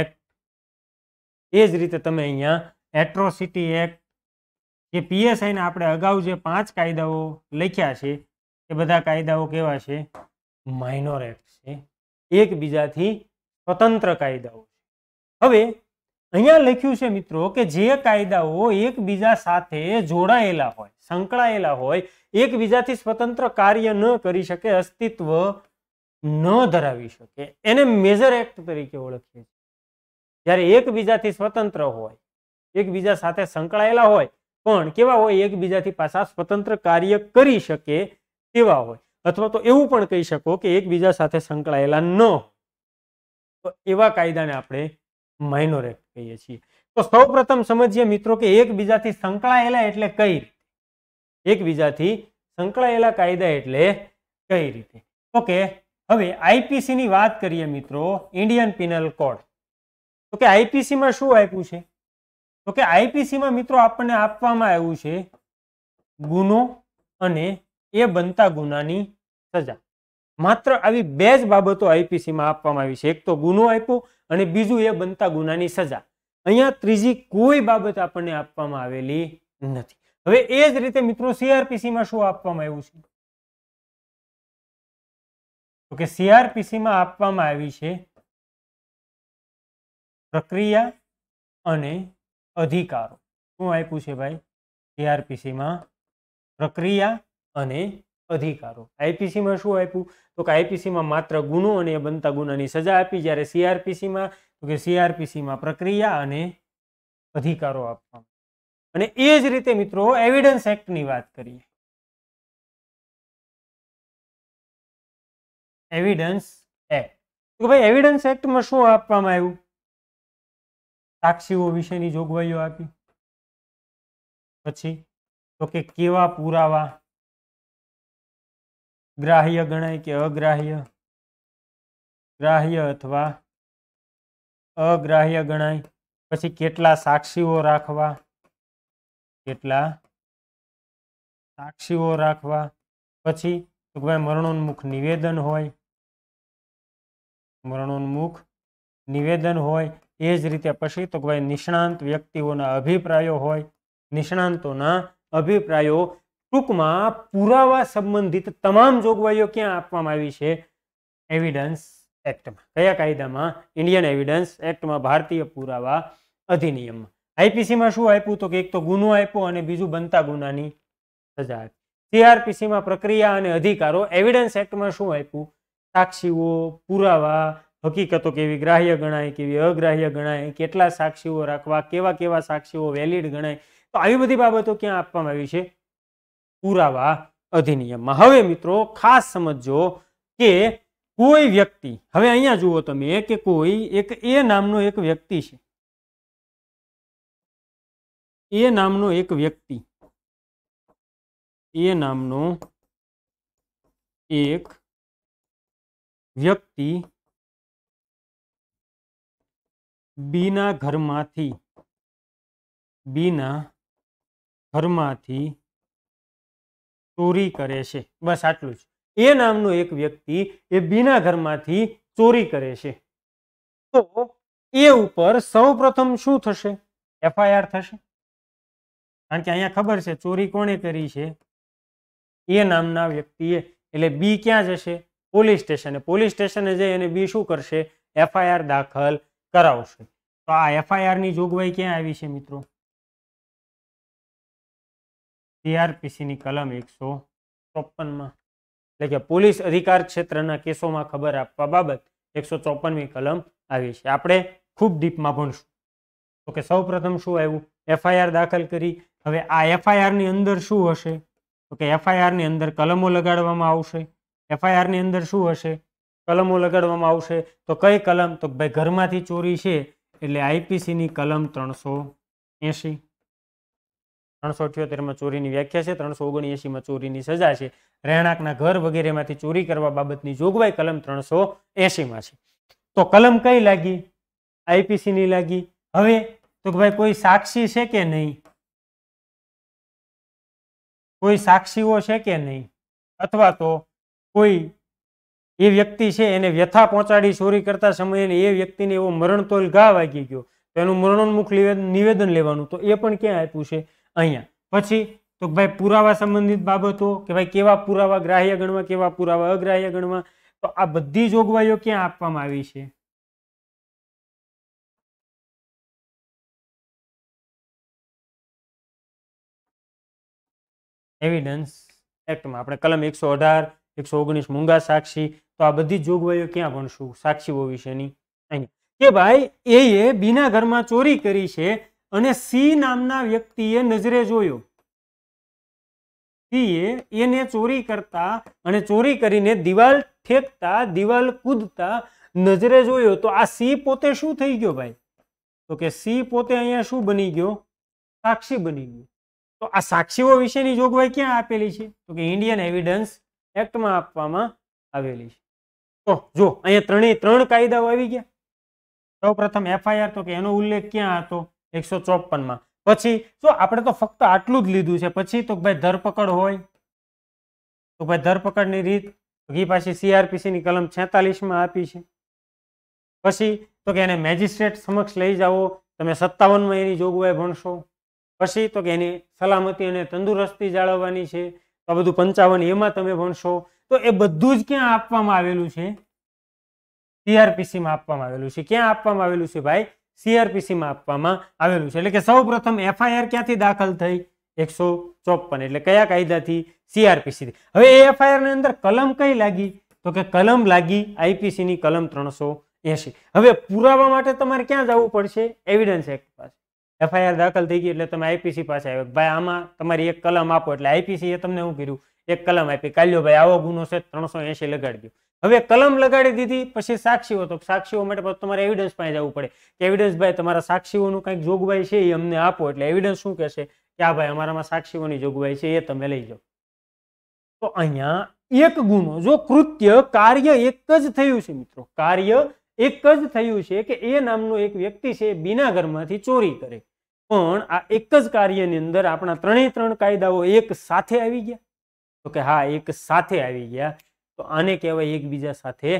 એક્ટ એ જ રીતે તમે અહીંયા એટ્રોસિટી એક્ટ જે પીએસઆઈને આપણે અગાઉ જે પાંચ કાયદાઓ લખ્યા છે એ બધા કાયદાઓ કેવા છે માઇનોર એક્ટ છે એકબીજાથી સ્વતંત્ર કાયદાઓ છે હવે અહીંયા લખ્યું છે મિત્રો કે જે કાયદાઓ એકબીજા સાથે જોડાયેલા હોય સંકળાયેલા હોય એકબીજાથી સ્વતંત્ર કાર્ય ન કરી શકે અસ્તિત્વ ન ધરાવી શકે એને મેજર એક્ટ તરીકે ઓળખીએ છીએ જ્યારે એકબીજાથી સ્વતંત્ર હોય એકબીજા સાથે સંકળાયેલા હોય પણ કેવા હોય એકબીજાથી પાછા સ્વતંત્ર કાર્ય કરી શકે તેવા હોય અથવા તો એવું પણ કહી શકો કે એકબીજા સાથે સંકળાયેલા ન તો એવા કાયદાને આપણે માઇનોર એક્ટ કહીએ છીએ તો સૌ સમજીએ મિત્રો કે એકબીજાથી સંકળાયેલા એટલે કઈ રીતે એકબીજાથી સંકળાયેલા કાયદા એટલે કઈ રીતે ઓકે હવે આઈપીસીની વાત કરીએ મિત્રો ઇન્ડિયન પિનલ કોડ તો કે આઈપીસીમાં શું આપ્યું છે તો કે આઈપીસીમાં મિત્રો આપણને આપવામાં આવ્યું છે ગુનો અને એ બનતા ગુનાની સજા માત્ર આવી બે જ બાબતો આઈપીસીમાં આપવામાં આવી છે એક તો ગુનો આપ્યો અને બીજું એ બનતા ગુનાની સજા અહીંયા ત્રીજી કોઈ બાબત આપણને આપવામાં આવેલી નથી હવે એ જ રીતે મિત્રો સીઆરપીસીમાં શું આપવામાં આવ્યું છે તો કે સીઆરપીસીમાં આપવામાં આવી છે પ્રક્રિયા અને અધિકારો શું આપ્યું છે ભાઈ સીઆરપીસીમાં પ્રક્રિયા અને અધિકારો આઈપીસીમાં શું આપ્યું તો કે આઈપીસીમાં માત્ર ગુનો અને એ બનતા ગુનાની સજા આપી જ્યારે સીઆરપીસીમાં તો કે સીઆરપીસીમાં પ્રક્રિયા અને અધિકારો આપવામાં અને એ જ રીતે મિત્રો એવિડન્સ એક્ટની વાત કરીએ એવિડન્સ એક્ટ તો ભાઈ એવિડન્સ એક્ટમાં શું આપવામાં આવ્યું સાક્ષીઓ વિશેની જોગવાઈઓ આપી પછી તો કે કેવા પુરાવા ગ્રાહ્ય ગણાય કે અગ્રાહ્ય ગ્રાહ્ય અથવા અગ્રાહ્ય ગણાય પછી કેટલા સાક્ષીઓ રાખવા કેટલા સાક્ષીઓ રાખવા પછી તો ભાઈ મરણોન્મુખ નિવેદન હોય મરણોન્મુખ નિવેદન હોય એ જ રીતે પછી તો ભાઈ નિષ્ણાંત વ્યક્તિઓના અભિપ્રાયો હોય નિષ્ણાંતોના અભિપ્રાયો ટૂંકમાં પુરાવા સંબંધિત તમામ જોગવાઈઓ ક્યાં આપવામાં આવી છે એવિડન્સ એક્ટમાં કયા કાયદામાં ઇન્ડિયન એવિડન્સ એક્ટમાં ભારતીય પુરાવા અધિનિયમમાં આઈપીસીમાં શું આપ્યું તો કે એક તો ગુનો આપ્યો અને બીજું બનતા ગુનાની સજા આપી સીઆરપીસીમાં પ્રક્રિયા અને અધિકારો એવિડન્સ એક્ટમાં શું આપ્યું સાક્ષીઓ પુરાવા હકીકતો કેવી ગ્રાહ્ય ગણાય કેવી અગ્રાહ્ય ગણાય કેટલા સાક્ષીઓ રાખવા કેવા કેવા સાક્ષીઓ વેલિડ ગણાય તો આવી બધી બાબતો ક્યાં આપવામાં આવી છે પુરાવા અધિનિયમમાં હવે મિત્રો ખાસ સમજો કે કોઈ વ્યક્તિ હવે અહીંયા જુઓ તમે કે કોઈ એક એ નામનો એક વ્યક્તિ છે એ નામનો એક વ્યક્તિ એ નામનો એક વ્યક્તિ બીના ઘરમાંથી બીના ઘરમાંથી ચોરી કરે છે બસ આટલું જ એ નામનો એક વ્યક્તિ એ બીના ઘરમાંથી ચોરી કરે છે તો એ ઉપર સૌ શું થશે એફઆઈઆર થશે કારણ કે અહીંયા ખબર છે ચોરી કોણે કરી છે એ નામના વ્યક્તિએ એટલે બી ક્યાં જશે પોલીસ સ્ટેશને પોલીસ સ્ટેશને જઈ અને બી શું કરશે એફઆઈઆર દાખલ કરાવશે તો આ એફઆઈઆરની જોગવાઈ ક્યાં આવી છે મિત્રો સીઆરપીસીની કલમ એકસો ચોપનમાં એટલે કે પોલીસ અધિકાર ક્ષેત્રના કેસોમાં ખબર આપવા બાબત એકસો ચોપનમી કલમ આવી છે આપણે ખૂબ ડીપમાં ભણશું તો કે સૌ શું આવ્યું એફઆઈઆર દાખલ કરી હવે આ એફઆઈઆરની અંદર શું હશે તો કે એફઆઈઆરની અંદર કલમો લગાડવામાં આવશે એફઆઈઆરની અંદર શું હશે કલમો લગાડવામાં આવશે તો કઈ કલમ તો ભાઈ ઘરમાંથી ચોરી છે એટલે આઈપીસીની કલમ ત્રણસો એંશી ત્રણસો અઠ્યોતેરમાં ચોરીની વ્યાખ્યા છે ત્રણસો ઓગણએંશીમાં ચોરીની સજા છે રહેણાંકના ઘર વગેરેમાંથી ચોરી કરવા બાબતની જોગવાઈ કલમ ત્રણસો એંશીમાં છે તો કલમ કઈ લાગી આઈપીસીની લાગી હવે તો ભાઈ કોઈ સાક્ષી છે કે નહીં કોઈ સાક્ષીઓ છે કે નહીં અથવા તો કોઈ એ વ્યક્તિ છે એને વ્યથા પહોંચાડી ચોરી કરતા સમયે એ વ્યક્તિને એવો મરણતોલ ઘા વાગી ગયો તો એનું મરણોન્મુખ નિવેદન લેવાનું તો એ પણ ક્યાં આપ્યું છે અહીંયા પછી તો ભાઈ પુરાવા સંબંધિત બાબતો કે ભાઈ કેવા પુરાવા ગ્રાહ્ય ગણવા કેવા પુરાવા અગ્રાહ્ય ગણવા તો આ બધી જોગવાઈઓ ક્યાં આપવામાં આવી છે એવિડન્સ એક્ટમાં આપણે કલમ એકસો અઢાર એકસો ઓગણીસ મૂંગા સાક્ષી તો આ બધી જોગવાઈઓ ક્યાં ભણશું સાક્ષીઓ વિશેની કે ભાઈ એ બીના ઘરમાં ચોરી કરી છે અને સી નામના વ્યક્તિએ નજરે જોયો સી એને ચોરી કરતા અને ચોરી કરીને દિવાલ ઠેકતા દિવાલ કૂદતા નજરે જોયો તો આ સી પોતે શું થઈ ગયો ભાઈ તો કે સી પોતે અહીંયા શું બની ગયો સાક્ષી બની ગયો તો આ સાક્ષીઓ વિશેની જોગવાઈ ક્યાં આપેલી છે તો કે ઇન્ડિયન એવિડન્સ એક્ટમાં આપવામાં આવેલી છે તો જો અહીંયા ત્રણેય ત્રણ કાયદાઓ આવી ગયા સૌ પ્રથમ એફઆઈઆર તો કે એનો ઉલ્લેખ ક્યાં હતો એકસો ચોપનમાં પછી જો આપણે તો ફક્ત આટલું જ લીધું છે પછી તો ભાઈ ધરપકડ હોય તો ભાઈ ધરપકડની રીત પાછી સીઆરપીસીની કલમ છેતાલીસમાં આપી છે પછી તો કે એને મેજિસ્ટ્રેટ સમક્ષ લઈ જાઓ તમે સત્તાવનમાં એની જોગવાઈ ભણશો પછી તો કે એની સલામતી અને તંદુરસ્તી જાળવવાની છે આ બધું પંચાવન એમાં તમે ભણશો તો એ બધું જ ક્યાં આપવામાં આવેલું છે સીઆરપીસીમાં આપવામાં આવેલું છે ક્યાં આપવામાં આવેલું છે ભાઈ સીઆરપીસીમાં આપવામાં આવેલું છે એટલે કે સૌ પ્રથમ એફઆઈઆર ક્યાંથી દાખલ થઈ એકસો ચોપન એટલે કયા કાયદાથી સીઆરપીસી હવે એ એફઆઈઆરની અંદર કલમ કઈ લાગી તો કે કલમ લાગી આઈપીસીની કલમ ત્રણસો એસી હવે પુરાવા માટે તમારે ક્યાં જવું પડશે એવિડન્સ એક્ટ પાસે એફઆઈઆર દાખલ થઈ ગઈ એટલે તમે આઈપીસી પાસે આવ્યો ભાઈ આમાં તમારી એક કલમ આપો એટલે આઈપીસી એ તમને શું કર્યું એક કલમ આપી કાલ્યો ભાઈ આવો ગુનો છે ત્રણસો એસી લગાડી દો હવે કલમ લગાડી દીધી પછી સાક્ષીઓ તો સાક્ષીઓ માટે તમારે એવિડન્સ પાસે જવું પડે કે એવિડન્સ ભાઈ તમારા સાક્ષીઓનું કંઈક જોગવાઈ છે એ અમને આપો એટલે એવિડન્સ શું કહેશે કે આ ભાઈ અમારામાં સાક્ષીઓની જોગવાઈ છે એ તમે લઈ જાઓ તો અહીંયા એક ગુનો જો કૃત્ય કાર્ય એક જ થયું છે મિત્રો કાર્ય એક જ થયું છે કે એ નામનો એક વ્યક્તિ છે બીના ઘરમાંથી ચોરી કરે પણ આ એક જ કાર્યની અંદર આપણા ત્રણેય ત્રણ કાયદાઓ એક સાથે આવી ગયા તો કે હા એક સાથે આવી ગયા તો આને કહેવાય એકબીજા સાથે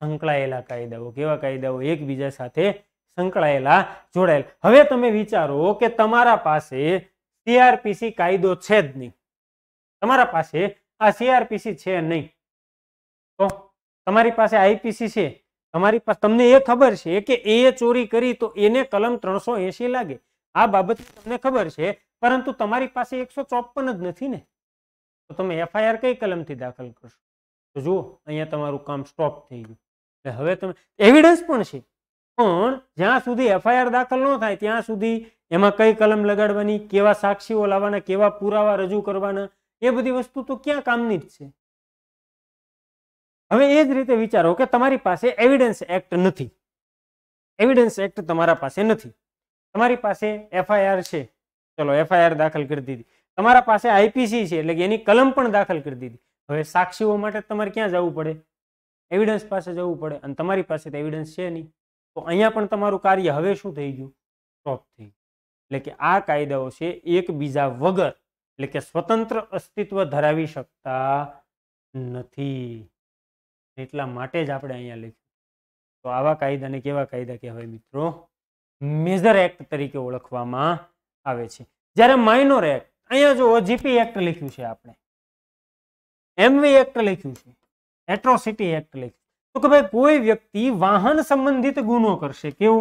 સંકળાયેલા કાયદાઓ કેવા કાયદાઓ એકબીજા સાથે સંકળાયેલા જોડાયેલા હવે તમે વિચારો કે તમારા પાસે સીઆરપીસી કાયદો છે જ નહીં તમારા પાસે આ સીઆરપીસી છે નહીં તો તમારી પાસે આઈપીસી છે તમારી પાસે તમને એ ખબર છે કે એ ચોરી કરી તો એને કલમ ત્રણસો લાગે આ બાબત તમને ખબર છે પરંતુ તમારી પાસે એકસો જ નથી ને તો તમે એફઆઈઆર કઈ કલમથી દાખલ કરશો તો જુઓ અહીંયા તમારું કામ સ્ટોપ થઈ ગયું એટલે હવે તમે એવિડન્સ પણ છે પણ જ્યાં સુધી એફઆઈઆર દાખલ ન થાય ત્યાં સુધી એમાં કઈ કલમ લગાડવાની કેવા સાક્ષીઓ લાવવાના કેવા પુરાવા રજૂ કરવાના એ બધી વસ્તુ તો ક્યાં કામની જ છે હવે એ જ રીતે વિચારો કે તમારી પાસે એવિડન્સ એક્ટ નથી એવિડન્સ એક્ટ તમારા પાસે નથી તમારી પાસે એફઆઈઆર છે ચલો એફઆઈઆર દાખલ કરી દીધી તમારા પાસે આઈપીસી છે એટલે કે એની કલમ પણ દાખલ કરી દીધી હવે સાક્ષીઓ માટે તમારે ક્યાં જવું પડે એવિડન્સ પાસે જવું પડે અને તમારી પાસે તો એવિડન્સ છે નહીં તો અહીંયા પણ તમારું કાર્ય હવે શું થઈ ગયું સ્ટોપ થઈ ગયું એટલે કે આ કાયદાઓ છે એકબીજા વગર એટલે કે સ્વતંત્ર અસ્તિત્વ ધરાવી શકતા નથી એટલા માટે જ આપણે અહીંયા લખ્યું તો આવા કાયદાને કેવા કાયદા કહેવાય મિત્રો મેજર એક્ટ તરીકે ઓળખવામાં આવે છે જ્યારે માઇનોર એક્ટ અહીંયા જો જીપી એક્ટ લખ્યું છે આપણે એમવી એક્ટ લખ્યું છે એટ્રોસિટી એક્ટ લખ્યું તો કે ભાઈ કોઈ વ્યક્તિ વાહન સંબંધિત ગુનો કરશે કેવો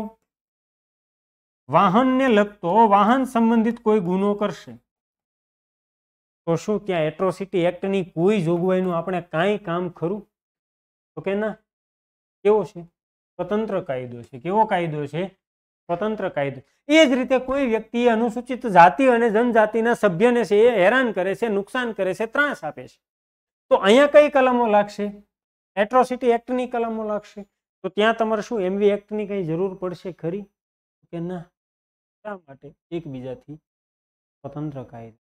વાહનને લગતો વાહન સંબંધિત કોઈ ગુનો કરશે તો શું ત્યાં એટ્રોસિટી એક્ટની કોઈ જોગવાઈનું આપણે કાંઈ કામ ખરું તો કે ના કેવો છે સ્વતંત્ર કાયદો છે કેવો કાયદો છે સ્વતંત્ર કાયદો એ જ રીતે કોઈ વ્યક્તિ અનુસૂચિત જાતિ અને જનજાતિના સભ્યને છે એ હેરાન કરે છે નુકસાન કરે છે ત્રાસ આપે છે તો અહીંયા કઈ કલમો લાગશે એટ્રોસિટી એક્ટની કલમો લાગશે તો ત્યાં તમારે શું એમવી એક્ટની કંઈ જરૂર પડશે ખરી કે ના શા માટે એકબીજાથી સ્વતંત્ર કાયદો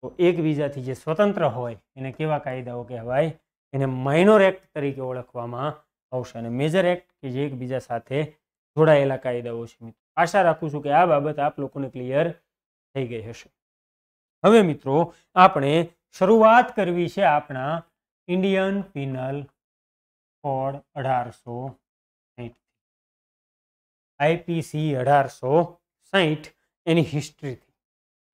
તો એકબીજાથી જે સ્વતંત્ર હોય એને કેવા કાયદાઓ કહેવાય એને માઇનોર એક્ટ તરીકે ઓળખવામાં આવશે અને મેજર એક્ટ કે જે એકબીજા સાથે જોડાયેલા કાયદાઓ છે મિત્રો આશા રાખું છું કે આ બાબત આપ લોકોને ક્લિયર થઈ ગઈ હશે હવે મિત્રો આપણે શરૂઆત કરવી છે આપણા ઇન્ડિયન પિનલ કોડ અઢારસો સાહીઠથી આઈપીસી અઢારસો સાહીઠ એની હિસ્ટ્રીથી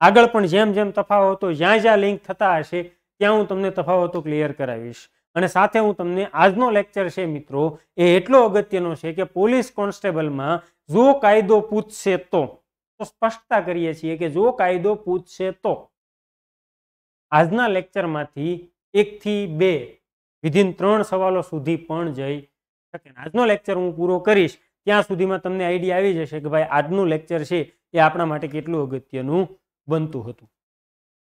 આગળ પણ જેમ જેમ તફાવતો જ્યાં જ્યાં લિંક થતા હશે ત્યાં હું તમને તફાવતો ક્લિયર કરાવીશ અને સાથે હું તમને આજનો લેક્ચર છે મિત્રો એ એટલો અગત્યનો છે કે પોલીસ કોન્સ્ટેબલમાં જો કાયદો પૂછશે તો સ્પષ્ટતા કરીએ છીએ કે જો કાયદો પૂછશે તો આજના લેક્ચરમાંથી એકથી બે વિધિન ત્રણ સવાલો સુધી પણ જઈ શકે આજનો લેક્ચર હું પૂરો કરીશ ત્યાં સુધીમાં તમને આઈડિયા આવી જશે કે ભાઈ આજનું લેક્ચર છે એ આપણા માટે કેટલું અગત્યનું બનતું હતું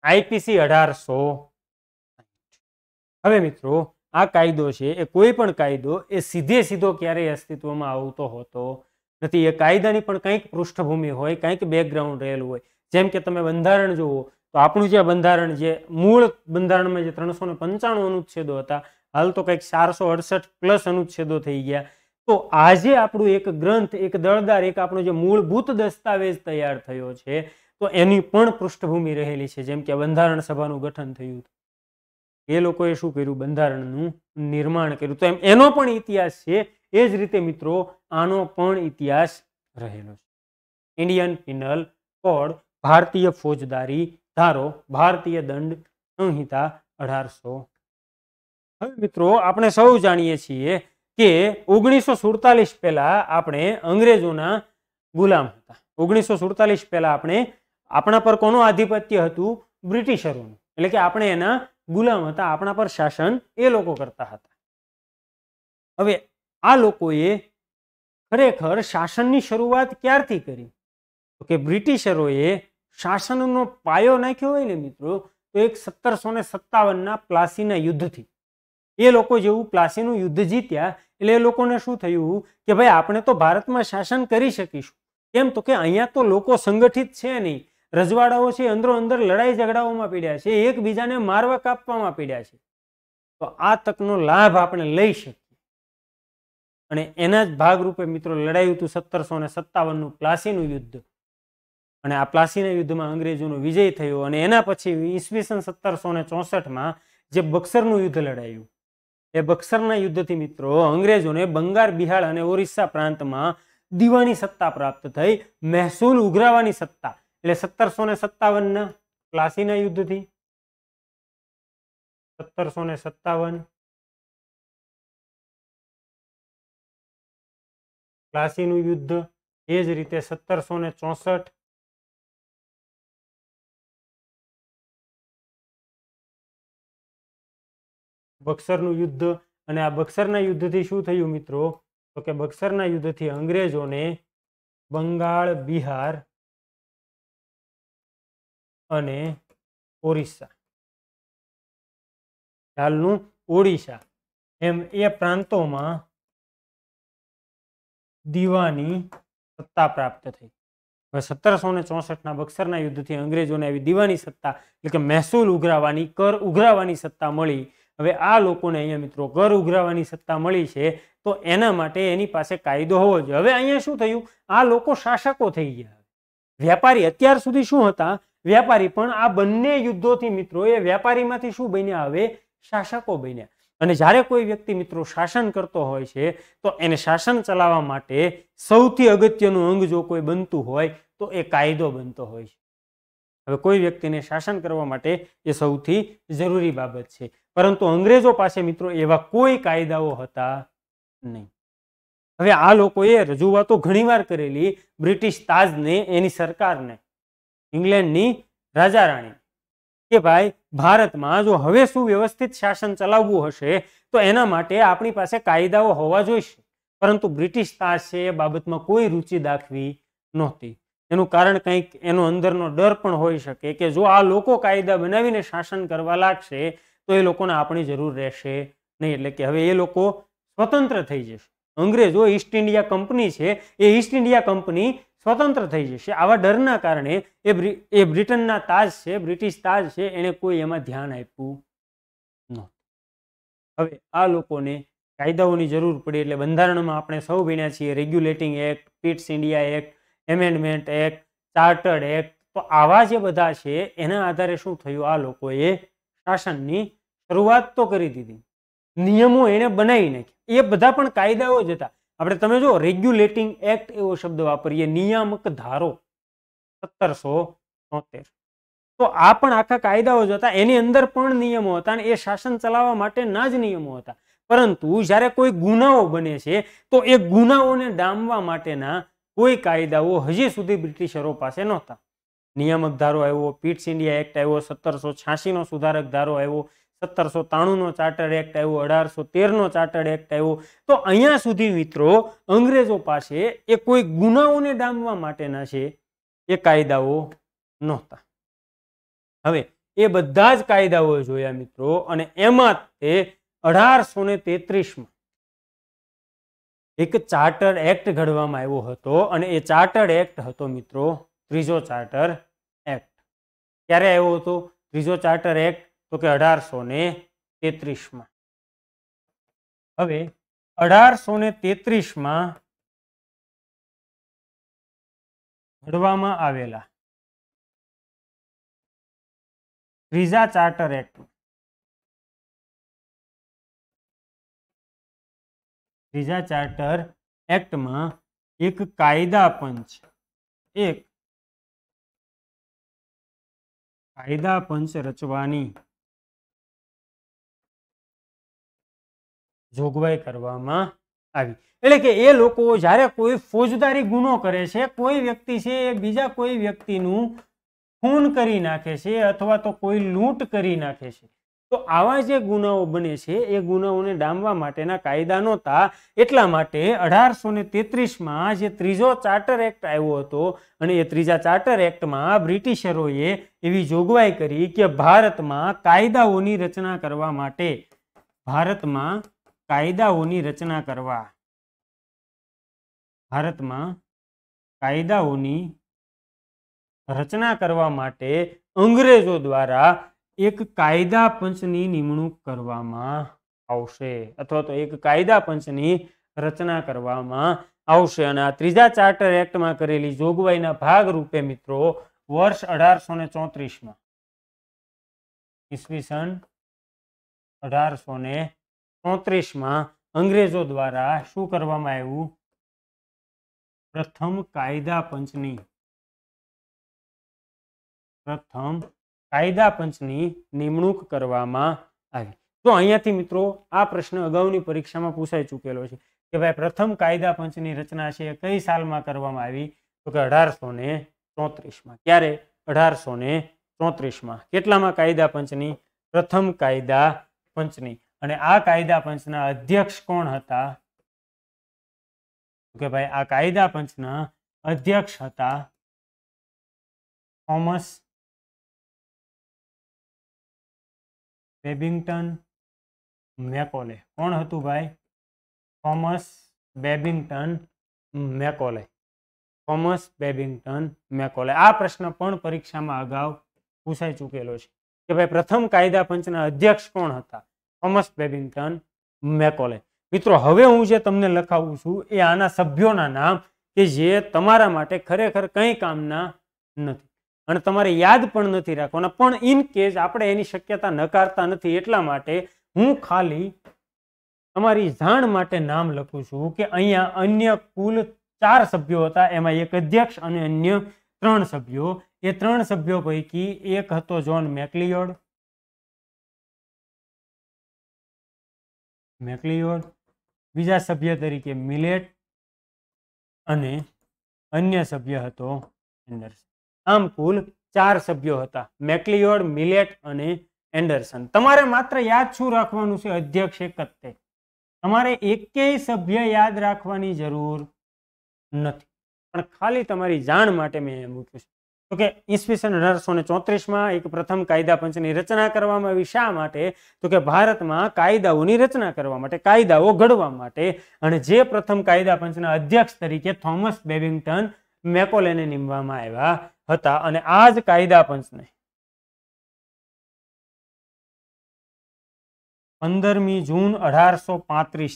આઈપીસી અઢારસો હવે મિત્રો આ કાયદો છે એ કોઈ પણ કાયદો એ સીધે સીધો ક્યારેય અસ્તિત્વમાં આવતો હોતો નથી એ કાયદાની પણ કંઈક પૃષ્ઠભૂમિ હોય કંઈક બેકગ્રાઉન્ડ રહેલું હોય જેમ કે તમે બંધારણ જુઓ તો આપણું જે બંધારણ જે મૂળ બંધારણમાં જે ત્રણસો ને પંચાણું અનુચ્છેદો હતા હાલ તો કંઈક ચારસો અડસઠ પ્લસ અનુચ્છેદો થઈ ગયા તો આજે આપણું એક ગ્રંથ એક દળદાર એક આપણો જે મૂળભૂત દસ્તાવેજ તૈયાર થયો છે તો એની પણ પૃષ્ઠભૂમિ રહેલી છે જેમ કે બંધારણ સભાનું ગઠન થયું હતું એ લોકોએ શું કર્યું બંધારણનું નિર્માણ કર્યું તો એમ એનો પણ ઇતિહાસ છે એ જ રીતે મિત્રો આનો પણ ઇતિહાસ રહેલો છે ઇન્ડિયન પિનલ કોડ ભારતીય ફોજદારી ધારો ભારતીય દંડ સંહિતા અઢારસો હવે મિત્રો આપણે સૌ જાણીએ છીએ કે ઓગણીસો સુડતાલીસ પહેલા આપણે અંગ્રેજોના ગુલામ હતા ઓગણીસો સુડતાલીસ પહેલા આપણે આપણા પર કોનું આધિપત્ય હતું બ્રિટિશરોનું એટલે કે આપણે એના ગુલામ હતા આપણા પર શાસન એ લોકો કરતા હતા હવે આ લોકોએ ખરેખર શાસનની શરૂઆત ક્યારથી કરી તો કે બ્રિટિશરોએ શાસનનો પાયો નાખ્યો હોય ને મિત્રો તો એક સત્તરસો ને સત્તાવનના પ્લાસીના યુદ્ધથી એ લોકો જેવું પ્લાસીનું યુદ્ધ જીત્યા એટલે એ લોકોને શું થયું કે ભાઈ આપણે તો ભારતમાં શાસન કરી શકીશું કેમ તો કે અહીંયા તો લોકો સંગઠિત છે નહીં રજવાડાઓ છે અંદરો અંદર લડાઈ ઝઘડાઓમાં પીડ્યા છે એકબીજાને મારવા કાપવામાં પીડ્યા છે તો આ તકનો લાભ આપણે લઈ શકીએ અને એના જ ભાગરૂપે મિત્રો લડાયું હતું સત્તરસો ને સત્તાવનનું પ્લાસીનું યુદ્ધ અને આ પ્લાસીના યુદ્ધમાં અંગ્રેજોનો વિજય થયો અને એના પછી ઈસવીસન સત્તરસો ને ચોસઠમાં જે બક્સરનું યુદ્ધ લડાયું એ બક્સરના યુદ્ધથી મિત્રો અંગ્રેજોને બંગાળ બિહાર અને ઓરિસ્સા પ્રાંતમાં દીવાની સત્તા પ્રાપ્ત થઈ મહેસૂલ ઉઘરાવાની સત્તા એટલે સત્તરસો ને સત્તાવનના પ્લાસીના યુદ્ધથી સત્તરસો ને સત્તાવન પ્લાસીનું યુદ્ધ એ જ રીતે સત્તરસો ને ચોસઠ બક્સરનું યુદ્ધ અને આ બક્સરના યુદ્ધથી શું થયું મિત્રો તો કે બક્સરના યુદ્ધથી અંગ્રેજોને બંગાળ બિહાર અને ઓરિસ્સા હાલનું ઓડિશા એમ એ પ્રાંતોમાં દીવાની સત્તા પ્રાપ્ત થઈ હવે સત્તરસો ને ચોસઠના બક્સરના યુદ્ધથી અંગ્રેજોને આવી દીવાની સત્તા એટલે કે મહેસૂલ ઉઘરાવાની કર ઉઘરાવાની સત્તા મળી હવે આ લોકોને અહીંયા મિત્રો કર ઉઘરાવાની સત્તા મળી છે તો એના માટે એની પાસે કાયદો હોવો જોઈએ હવે અહીંયા શું થયું આ લોકો શાસકો થઈ ગયા વેપારી અત્યાર સુધી શું હતા વ્યાપારી પણ આ બંને યુદ્ધોથી મિત્રો એ વ્યાપારીમાંથી શું બન્યા હવે શાસકો બન્યા અને જ્યારે કોઈ વ્યક્તિ મિત્રો શાસન કરતો હોય છે તો એને શાસન ચલાવવા માટે સૌથી અગત્યનું અંગ જો કોઈ બનતું હોય તો એ કાયદો બનતો હોય છે હવે કોઈ વ્યક્તિને શાસન કરવા માટે એ સૌથી જરૂરી બાબત છે પરંતુ અંગ્રેજો પાસે મિત્રો એવા કોઈ કાયદાઓ હતા નહીં હવે આ લોકોએ રજૂઆતો ઘણીવાર કરેલી બ્રિટિશ તાજને એની સરકારને ઇંગ્લેન્ડની રાજા રાણી કે ભાઈ ભારતમાં જો હવે શું વ્યવસ્થિત શાસન ચલાવવું હશે તો એના માટે આપણી પાસે કાયદાઓ હોવા જોઈશે પરંતુ બ્રિટિશ તાજ છે એ બાબતમાં કોઈ રુચિ દાખવી નહોતી એનું કારણ કંઈક એનો અંદરનો ડર પણ હોઈ શકે કે જો આ લોકો કાયદા બનાવીને શાસન કરવા લાગશે તો એ લોકોને આપણી જરૂર રહેશે નહીં એટલે કે હવે એ લોકો સ્વતંત્ર થઈ જશે અંગ્રેજો ઈસ્ટ ઇન્ડિયા કંપની છે એ ઈસ્ટ ઇન્ડિયા કંપની સ્વતંત્ર થઈ જશે આવા ડરના કારણે એ એ બ્રિટનના તાજ છે બ્રિટિશ તાજ છે એને કોઈ એમાં ધ્યાન આપ્યું નહોતું હવે આ લોકોને કાયદાઓની જરૂર પડી એટલે બંધારણમાં આપણે સૌ ભણ્યા છીએ regulating act Pitt's India act amendment act chartered act તો આવા જે બધા છે એના આધારે શું થયું આ લોકોએ શાસનની શરૂઆત તો કરી દીધી નિયમો એને બનાવી નાખ્યા એ બધા પણ કાયદાઓ જ હતા આપણે તમે જો રેગ્યુલેટિંગ એક્ટ એવો શબ્દ વાપરીએ નિયામક ધારો સત્તરસો તોતેર તો આ પણ આખા કાયદાઓ જ હતા એની અંદર પણ નિયમો હતા અને એ શાસન ચલાવવા માટેના જ નિયમો હતા પરંતુ જ્યારે કોઈ ગુનાઓ બને છે તો એ ગુનાઓને ડામવા માટેના કોઈ કાયદાઓ હજી સુધી બ્રિટિશરો પાસે નહોતા નિયામક ધારો આવ્યો પીટ્સ ઇન્ડિયા એક્ટ આવ્યો સત્તરસો નો સુધારક ધારો આવ્યો સત્તરસો નો ચાર્ટર એક્ટ આવ્યો અઢારસો તેર નો ચાર્ટર એક્ટ આવ્યો તો અહીંયા સુધી મિત્રો અંગ્રેજો પાસે એ કોઈ ગુનાઓને ડામવા માટેના છે એ કાયદાઓ નહોતા હવે એ બધા જ કાયદાઓ જોયા મિત્રો અને એમાં તે અઢારસો ને તેત્રીસમાં એક ચાર્ટર એક્ટ ઘડવામાં આવ્યો હતો અને એ ચાર્ટર એક્ટ હતો મિત્રો ત્રીજો ચાર્ટર એક્ટ ક્યારે આવ્યો હતો ત્રીજો ચાર્ટર એક્ટ તો કે અઢારસો ને તેત્રીસમાં હવે અઢારસો ને તેત્રીસમાં ઘડવામાં આવેલા ત્રીજા ચાર્ટર એક્ટ ત્રીજા ચાર્ટર એક્ટમાં એક કાયદા પંચ એક કાયદા પંચ રચવાની જોગવાઈ કરવામાં આવી એટલે કે એ લોકો જ્યારે કોઈ ફોજદારી ગુનો કરે છે કોઈ વ્યક્તિ છે એ બીજા કોઈ વ્યક્તિનું ખૂન કરી નાખે છે અથવા તો કોઈ લૂંટ કરી નાખે છે તો આવા જે ગુનાઓ બને છે એ ગુનાઓને ડામવા માટેના કાયદા નહોતા એટલા માટે અઢારસો ને તેત્રીસમાં જે ત્રીજો ચાર્ટર એક્ટ આવ્યો હતો અને એ ત્રીજા ચાર્ટર એક્ટમાં બ્રિટિશરોએ એવી જોગવાઈ કરી કે ભારતમાં કાયદાઓની રચના કરવા માટે ભારતમાં કાયદાઓની રચના કરવા ભારતમાં કાયદાઓની રચના કરવા માટે અંગ્રેજો દ્વારા એક કાયદા પંચની નિમણૂક કરવામાં આવશે અથવા તો એક કાયદા પંચની રચના કરવામાં આવશે અને આ ત્રીજા ચાર્ટર એક્ટમાં કરેલી જોગવાઈના ભાગરૂપે મિત્રો વર્ષ અઢારસો ને ચોત્રીસમાં ઈસવીસન અઢારસો ને ચોત્રીસમાં અંગ્રેજો દ્વારા શું કરવામાં આવ્યું પ્રથમ કાયદા પંચની પ્રથમ કાયદા પંચની નિમણૂક કરવામાં આવી તો અહીંયાથી મિત્રો આ પ્રશ્ન અગાઉની પરીક્ષામાં પૂછાઈ ચૂકેલો છે કે ભાઈ પ્રથમ કાયદા પંચની રચના છે કઈ સાલમાં કરવામાં આવી તો કે અઢારસો ને ચોત્રીસમાં ક્યારે અઢારસો ને ચોત્રીસમાં કેટલામાં કાયદા પંચની પ્રથમ કાયદા પંચની અને આ કાયદા પંચના અધ્યક્ષ કોણ હતા કે ભાઈ આ કાયદા પંચના અધ્યક્ષ હતા થોમસ બેબિંગ્ટન મેકોલે કોણ હતું ભાઈ Thomas Babington Macaulay Thomas Babington Macaulay આ પ્રશ્ન પણ પરીક્ષામાં અગાઉ પૂછાઈ ચૂકેલો છે કે ભાઈ પ્રથમ કાયદા પંચના અધ્યક્ષ કોણ હતા થોમસ બેબિંગ્ટન મેકોલે મિત્રો હવે હું જે તમને લખાવું છું એ આના સભ્યોના નામ કે જે તમારા માટે ખરેખર કંઈ કામના નથી અને તમારે યાદ પણ નથી રાખવાના પણ ઇન કેસ આપણે એની શક્યતા નકારતા નથી એટલા માટે હું ખાલી તમારી જાણ માટે નામ લખું છું કે અહીંયા અન્ય કુલ ચાર સભ્યો હતા એમાં એક અધ્યક્ષ અને અન્ય ત્રણ સભ્યો એ ત્રણ સભ્યો પૈકી એક હતો જોન મેકલિયોડ મેકલિયોર બીજા સભ્ય તરીકે મિલેટ અને અન્ય સભ્ય હતો એન્ડરસન આમ કુલ ચાર સભ્યો હતા મેકલિયોર મિલેટ અને એન્ડરસન તમારે માત્ર યાદ શું રાખવાનું છે અધ્યક્ષ એકત્તે તમારે એકેય સભ્ય યાદ રાખવાની જરૂર નથી પણ ખાલી તમારી જાણ માટે મેં મૂક્યું છે તો કે ઈસવીસન અઢારસો ને ચોત્રીસમાં એક પ્રથમ કાયદા પંચની રચના કરવામાં આવી શા માટે તો કે ભારતમાં કાયદાઓની રચના કરવા માટે કાયદાઓ ઘડવા માટે અને જે પ્રથમ કાયદા પંચના અધ્યક્ષ તરીકે થોમસ બેવિંગ્ટન મેકોલેને નીમવામાં આવ્યા હતા અને આ જ કાયદા પંચને પંદરમી જૂન અઢારસો પાંત્રીસ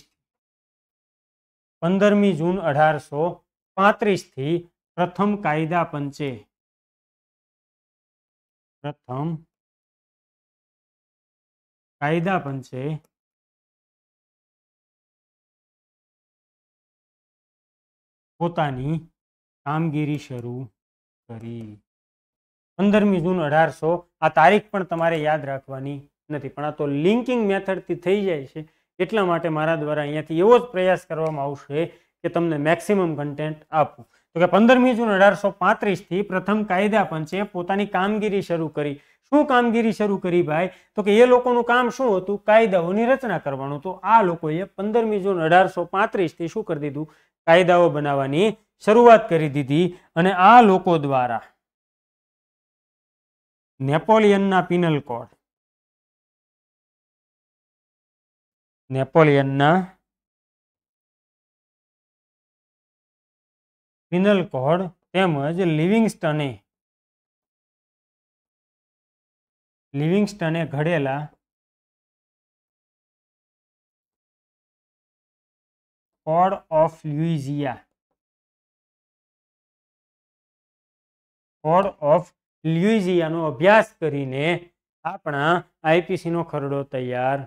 પંદરમી જૂન અઢારસો પાંત્રીસ થી પ્રથમ કાયદા પંચે પ્રથમ કાયદા પંચે પોતાની કામગીરી શરૂ કરી પંદરમી જૂન અઢારસો આ તારીખ પણ તમારે યાદ રાખવાની નથી પણ આ તો લિંકિંગ મેથડથી થઈ જાય છે એટલા માટે મારા દ્વારા અહીંયાથી એવો જ પ્રયાસ કરવામાં આવશે કે તમને મેક્સિમમ કન્ટેન્ટ આપું તો કે પંદરમી જૂન અઢારસો થી પ્રથમ કાયદા પંચે પોતાની કામગીરી શરૂ કરી શું કામગીરી શરૂ કરી ભાઈ તો કે એ લોકોનું કામ શું હતું કાયદાઓની રચના કરવાનું તો આ લોકોએ પંદરમી જૂન અઢારસો થી શું કરી દીધું કાયદાઓ બનાવવાની શરૂઆત કરી દીધી અને આ લોકો દ્વારા નેપોલિયનના પિનલ કોડ નેપોલિયનના ફિનલ કોડ તેમજ લિવિંગસ્ટને લિવિંગસ્ટને ઘડેલા code of Louisiana code of લ્યુઇઝિયાનો અભ્યાસ કરીને આપણા આઈપીસીનો ખરડો તૈયાર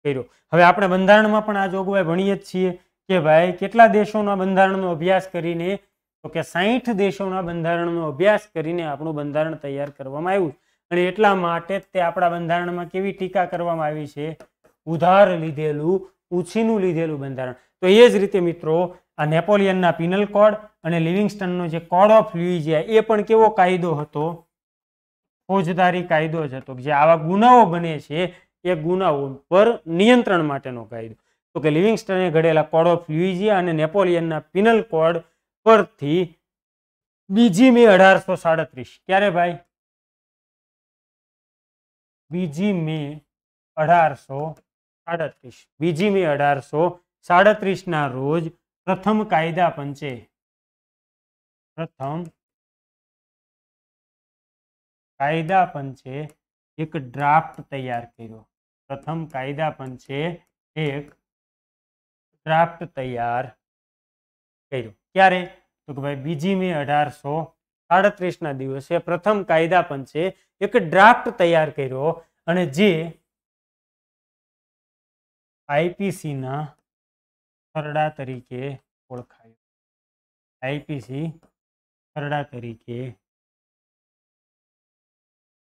કર્યો હવે આપણે બંધારણમાં પણ આ જોગવાઈ ભણીએ જ છીએ કે ભાઈ કેટલા દેશોના બંધારણનો અભ્યાસ કરીને તો કે સાહીઠ દેશોના બંધારણનો અભ્યાસ કરીને આપણું બંધારણ તૈયાર કરવામાં આવ્યું અને એટલા માટે તે આપણા બંધારણમાં કેવી ટીકા કરવામાં આવી છે ઉધાર લીધેલું ઉછીનું લીધેલું બંધારણ તો એ જ રીતે મિત્રો આ નેપોલિયનના પિનલ કોડ અને લિવિંગસ્ટનનો જે કોડ ઓફ લ્યુઇઝિયા એ પણ કેવો કાયદો હતો ફોજદારી કાયદો જ હતો જે આવા ગુનાઓ બને છે એ ગુનાઓ પર નિયંત્રણ માટેનો કાયદો તો કે લિવિંગસ્ટને ઘડેલા કોડ ઓફ લ્યુઇઝિયા અને નેપોલિયનના પિનલ કોડ पर थी बीजी मे अठार सौ साड़ीस क्या रे भाई बीजी मे अठार सो साड़ीस बीजी मे अठार सौ साड़ीस न रोज प्रथम कायदा पंचे प्रथम कायदा पंचे एक ड्राफ्ट तैयार करो प्रथम कायदा पंचे एक ड्राफ्ट तैयार करो ક્યારે તો કે ભાઈ બીજી મે અઢારસો સાડત્રીસના દિવસે પ્રથમ કાયદા પંચે એક ડ્રાફ્ટ તૈયાર કર્યો અને જે આઈપીસીના ખરડા તરીકે ઓળખાયો આઈપીસી ખરડા તરીકે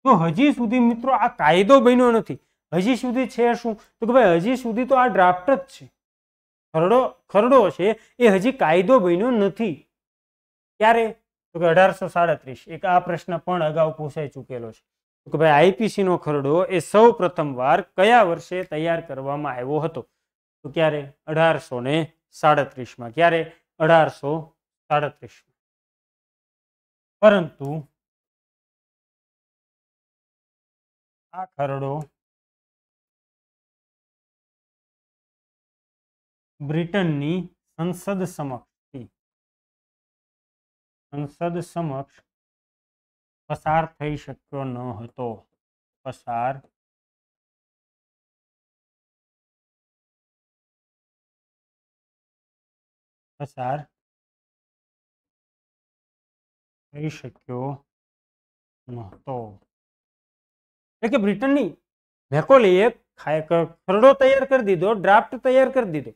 તો હજી સુધી મિત્રો આ કાયદો બન્યો નથી હજી સુધી છે શું તો કે ભાઈ હજી સુધી તો આ ડ્રાફ્ટ જ છે ખરડો ખરડો છે એ હજી કાયદો બન્યો નથી ક્યારે તો કે અઢારસો સાડત્રીસ એક આ પ્રશ્ન પણ અગાઉ પૂછાઈ ચૂકેલો છે તો કે ભાઈ આઈપીસીનો ખરડો એ સૌ પ્રથમવાર કયા વર્ષે તૈયાર કરવામાં આવ્યો હતો તો ક્યારે અઢારસો ને સાડત્રીસમાં ક્યારે અઢારસો સાડત્રીસમાં પરંતુ આ ખરડો ब्रिटन संसद समक्ष थी संसद समक्ष पसार थी शको न हो पसार पसार थी शको ब्रिटन भेको लीए खाए खरडो तैयार कर दीदो ड्राफ्ट तैयार कर दीदो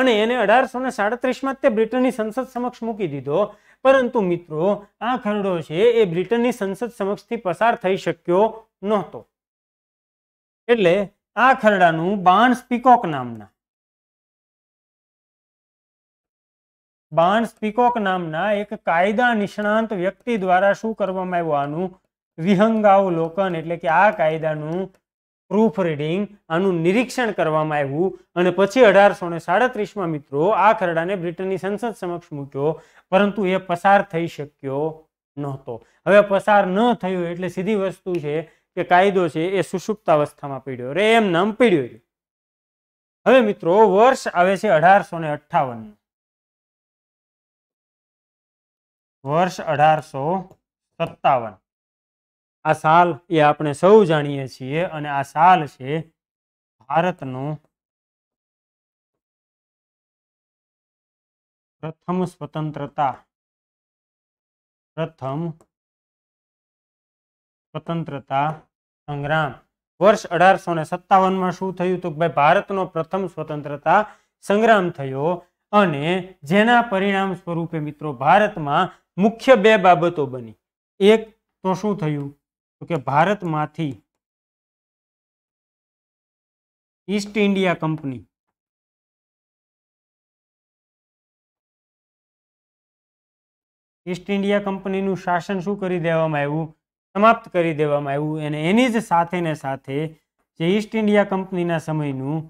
અને એને અઢારસો ને સાડત્રીસમાં તે બ્રિટનની સંસદ સમક્ષ મૂકી દીધો પરંતુ મિત્રો આ ખરડો છે એ બ્રિટનની સંસદ સમક્ષથી પસાર થઈ શક્યો નહોતો એટલે આ ખરડાનું બાન્સ પીકોક નામના બાન્સ સ્પીકોક નામના એક કાયદા નિષ્ણાંત વ્યક્તિ દ્વારા શું કરવામાં આવ્યું આનું વિહંગાવલોકન એટલે કે આ કાયદાનું પ્રૂફ રીડિંગ આનું નિરીક્ષણ કરવામાં આવ્યું અને પછી અઢારસો ને સાડત્રીસમાં મિત્રો આ ખરડાને બ્રિટનની સંસદ સમક્ષ મૂક્યો પરંતુ એ પસાર થઈ શક્યો નહોતો હવે પસાર ન થયો એટલે સીધી વસ્તુ છે કે કાયદો છે એ સુષુપ્તાવસ્થામાં પીડ્યો રે એમ નામ પીડ્યો હવે મિત્રો વર્ષ આવે છે અઢારસો ને અઠાવન વર્ષ અઢારસો સત્તાવન આ સાલ એ આપણે સૌ જાણીએ છીએ અને આ સાલ છે ભારતનું પ્રથમ સ્વતંત્રતા પ્રથમ સ્વતંત્રતા સંગ્રામ વર્ષ અઢારસો ને સત્તાવનમાં શું થયું તો ભાઈ ભારતનો પ્રથમ સ્વતંત્રતા સંગ્રામ થયો અને જેના પરિણામ સ્વરૂપે મિત્રો ભારતમાં મુખ્ય બે બાબતો બની એક તો શું થયું તો કે ભારતમાંથી East India company East India કંપનીનું શાસન શું કરી દેવામાં આવ્યું સમાપ્ત કરી દેવામાં આવ્યું અને એની જ સાથે ને સાથે જે ઈસ્ટ ઇન્ડિયા કંપનીના સમયનું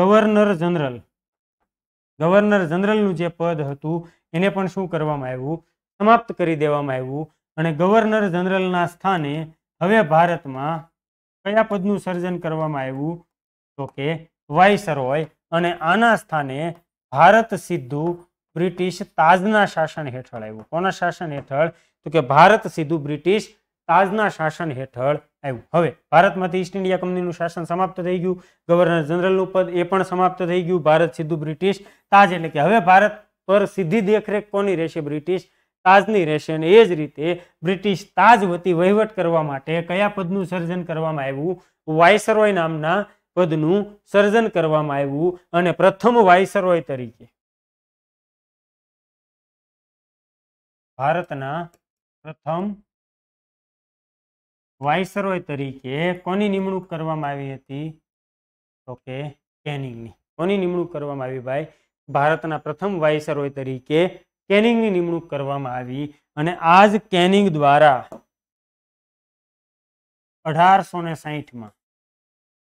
ગવર્નર જનરલ ગવર્નર જનરલનું જે પદ હતું એને પણ શું કરવામાં આવ્યું સમાપ્ત કરી દેવામાં આવ્યું અને ગવર્નર જનરલના સ્થાને હવે ભારતમાં કયા પદનું સર્જન કરવામાં આવ્યું તો કે વાયસર હોય અને આના સ્થાને ભારત સીધું બ્રિટિશ તાજના શાસન હેઠળ આવ્યું કોના શાસન હેઠળ તો કે ભારત સીધું બ્રિટિશ તાજના શાસન હેઠળ આવ્યું હવે ભારતમાંથી ઈસ્ટ ઇન્ડિયા કંપનીનું શાસન સમાપ્ત થઈ ગયું ગવર્નર જનરલનું પદ એ પણ સમાપ્ત થઈ ગયું ભારત સીધું બ્રિટિશ તાજ એટલે કે હવે ભારત પર સીધી દેખરેખ કોની રહેશે બ્રિટિશ તાજની રહેશે અને એ જ રીતે બ્રિટિશ તાજ વતી વહીવટ કરવા માટે કયા પદનું સર્જન કરવામાં આવ્યું વાઇસરોય નામના પદનું સર્જન કરવામાં આવ્યું અને પ્રથમ વાઇસરોય તરીકે ભારતના પ્રથમ વાયસરોય તરીકે કોની નિમણૂક કરવામાં આવી હતી તો કે કેનિંગની કોની નિમણૂક કરવામાં આવી ભાઈ ભારતના પ્રથમ વાયસરોય તરીકે કેનિંગની નિમણૂક કરવામાં આવી અને આ જ કેનિંગ દ્વારા અઢારસો ને સાહીઠમાં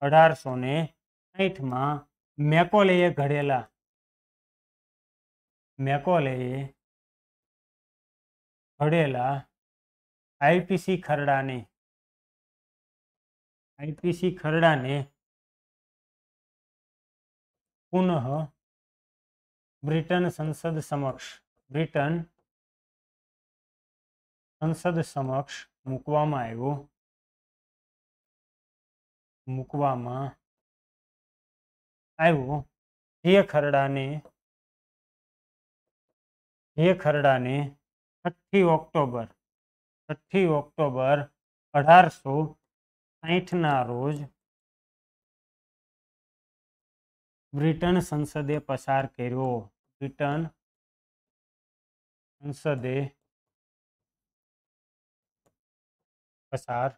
અઢારસો ને સાહીઠમાં મેકોલેએ ઘડેલા મેકોલેએ ઘડેલા આઈપીસી ખરડાને આઈપીસી ખરડાને પુનઃ બ્રિટન સંસદ સમક્ષ બ્રિટન સંસદ સમક્ષ મૂકવામાં આવ્યો મૂકવામાં આવ્યો જે ખરડાને જે ખરડાને છઠ્ઠી ઓક્ટોબર છઠ્ઠી ઓક્ટોબર અઢારસો સાહીઠના રોજ બ્રિટન સંસદે પસાર કર્યો બ્રિટન સંસદે પસાર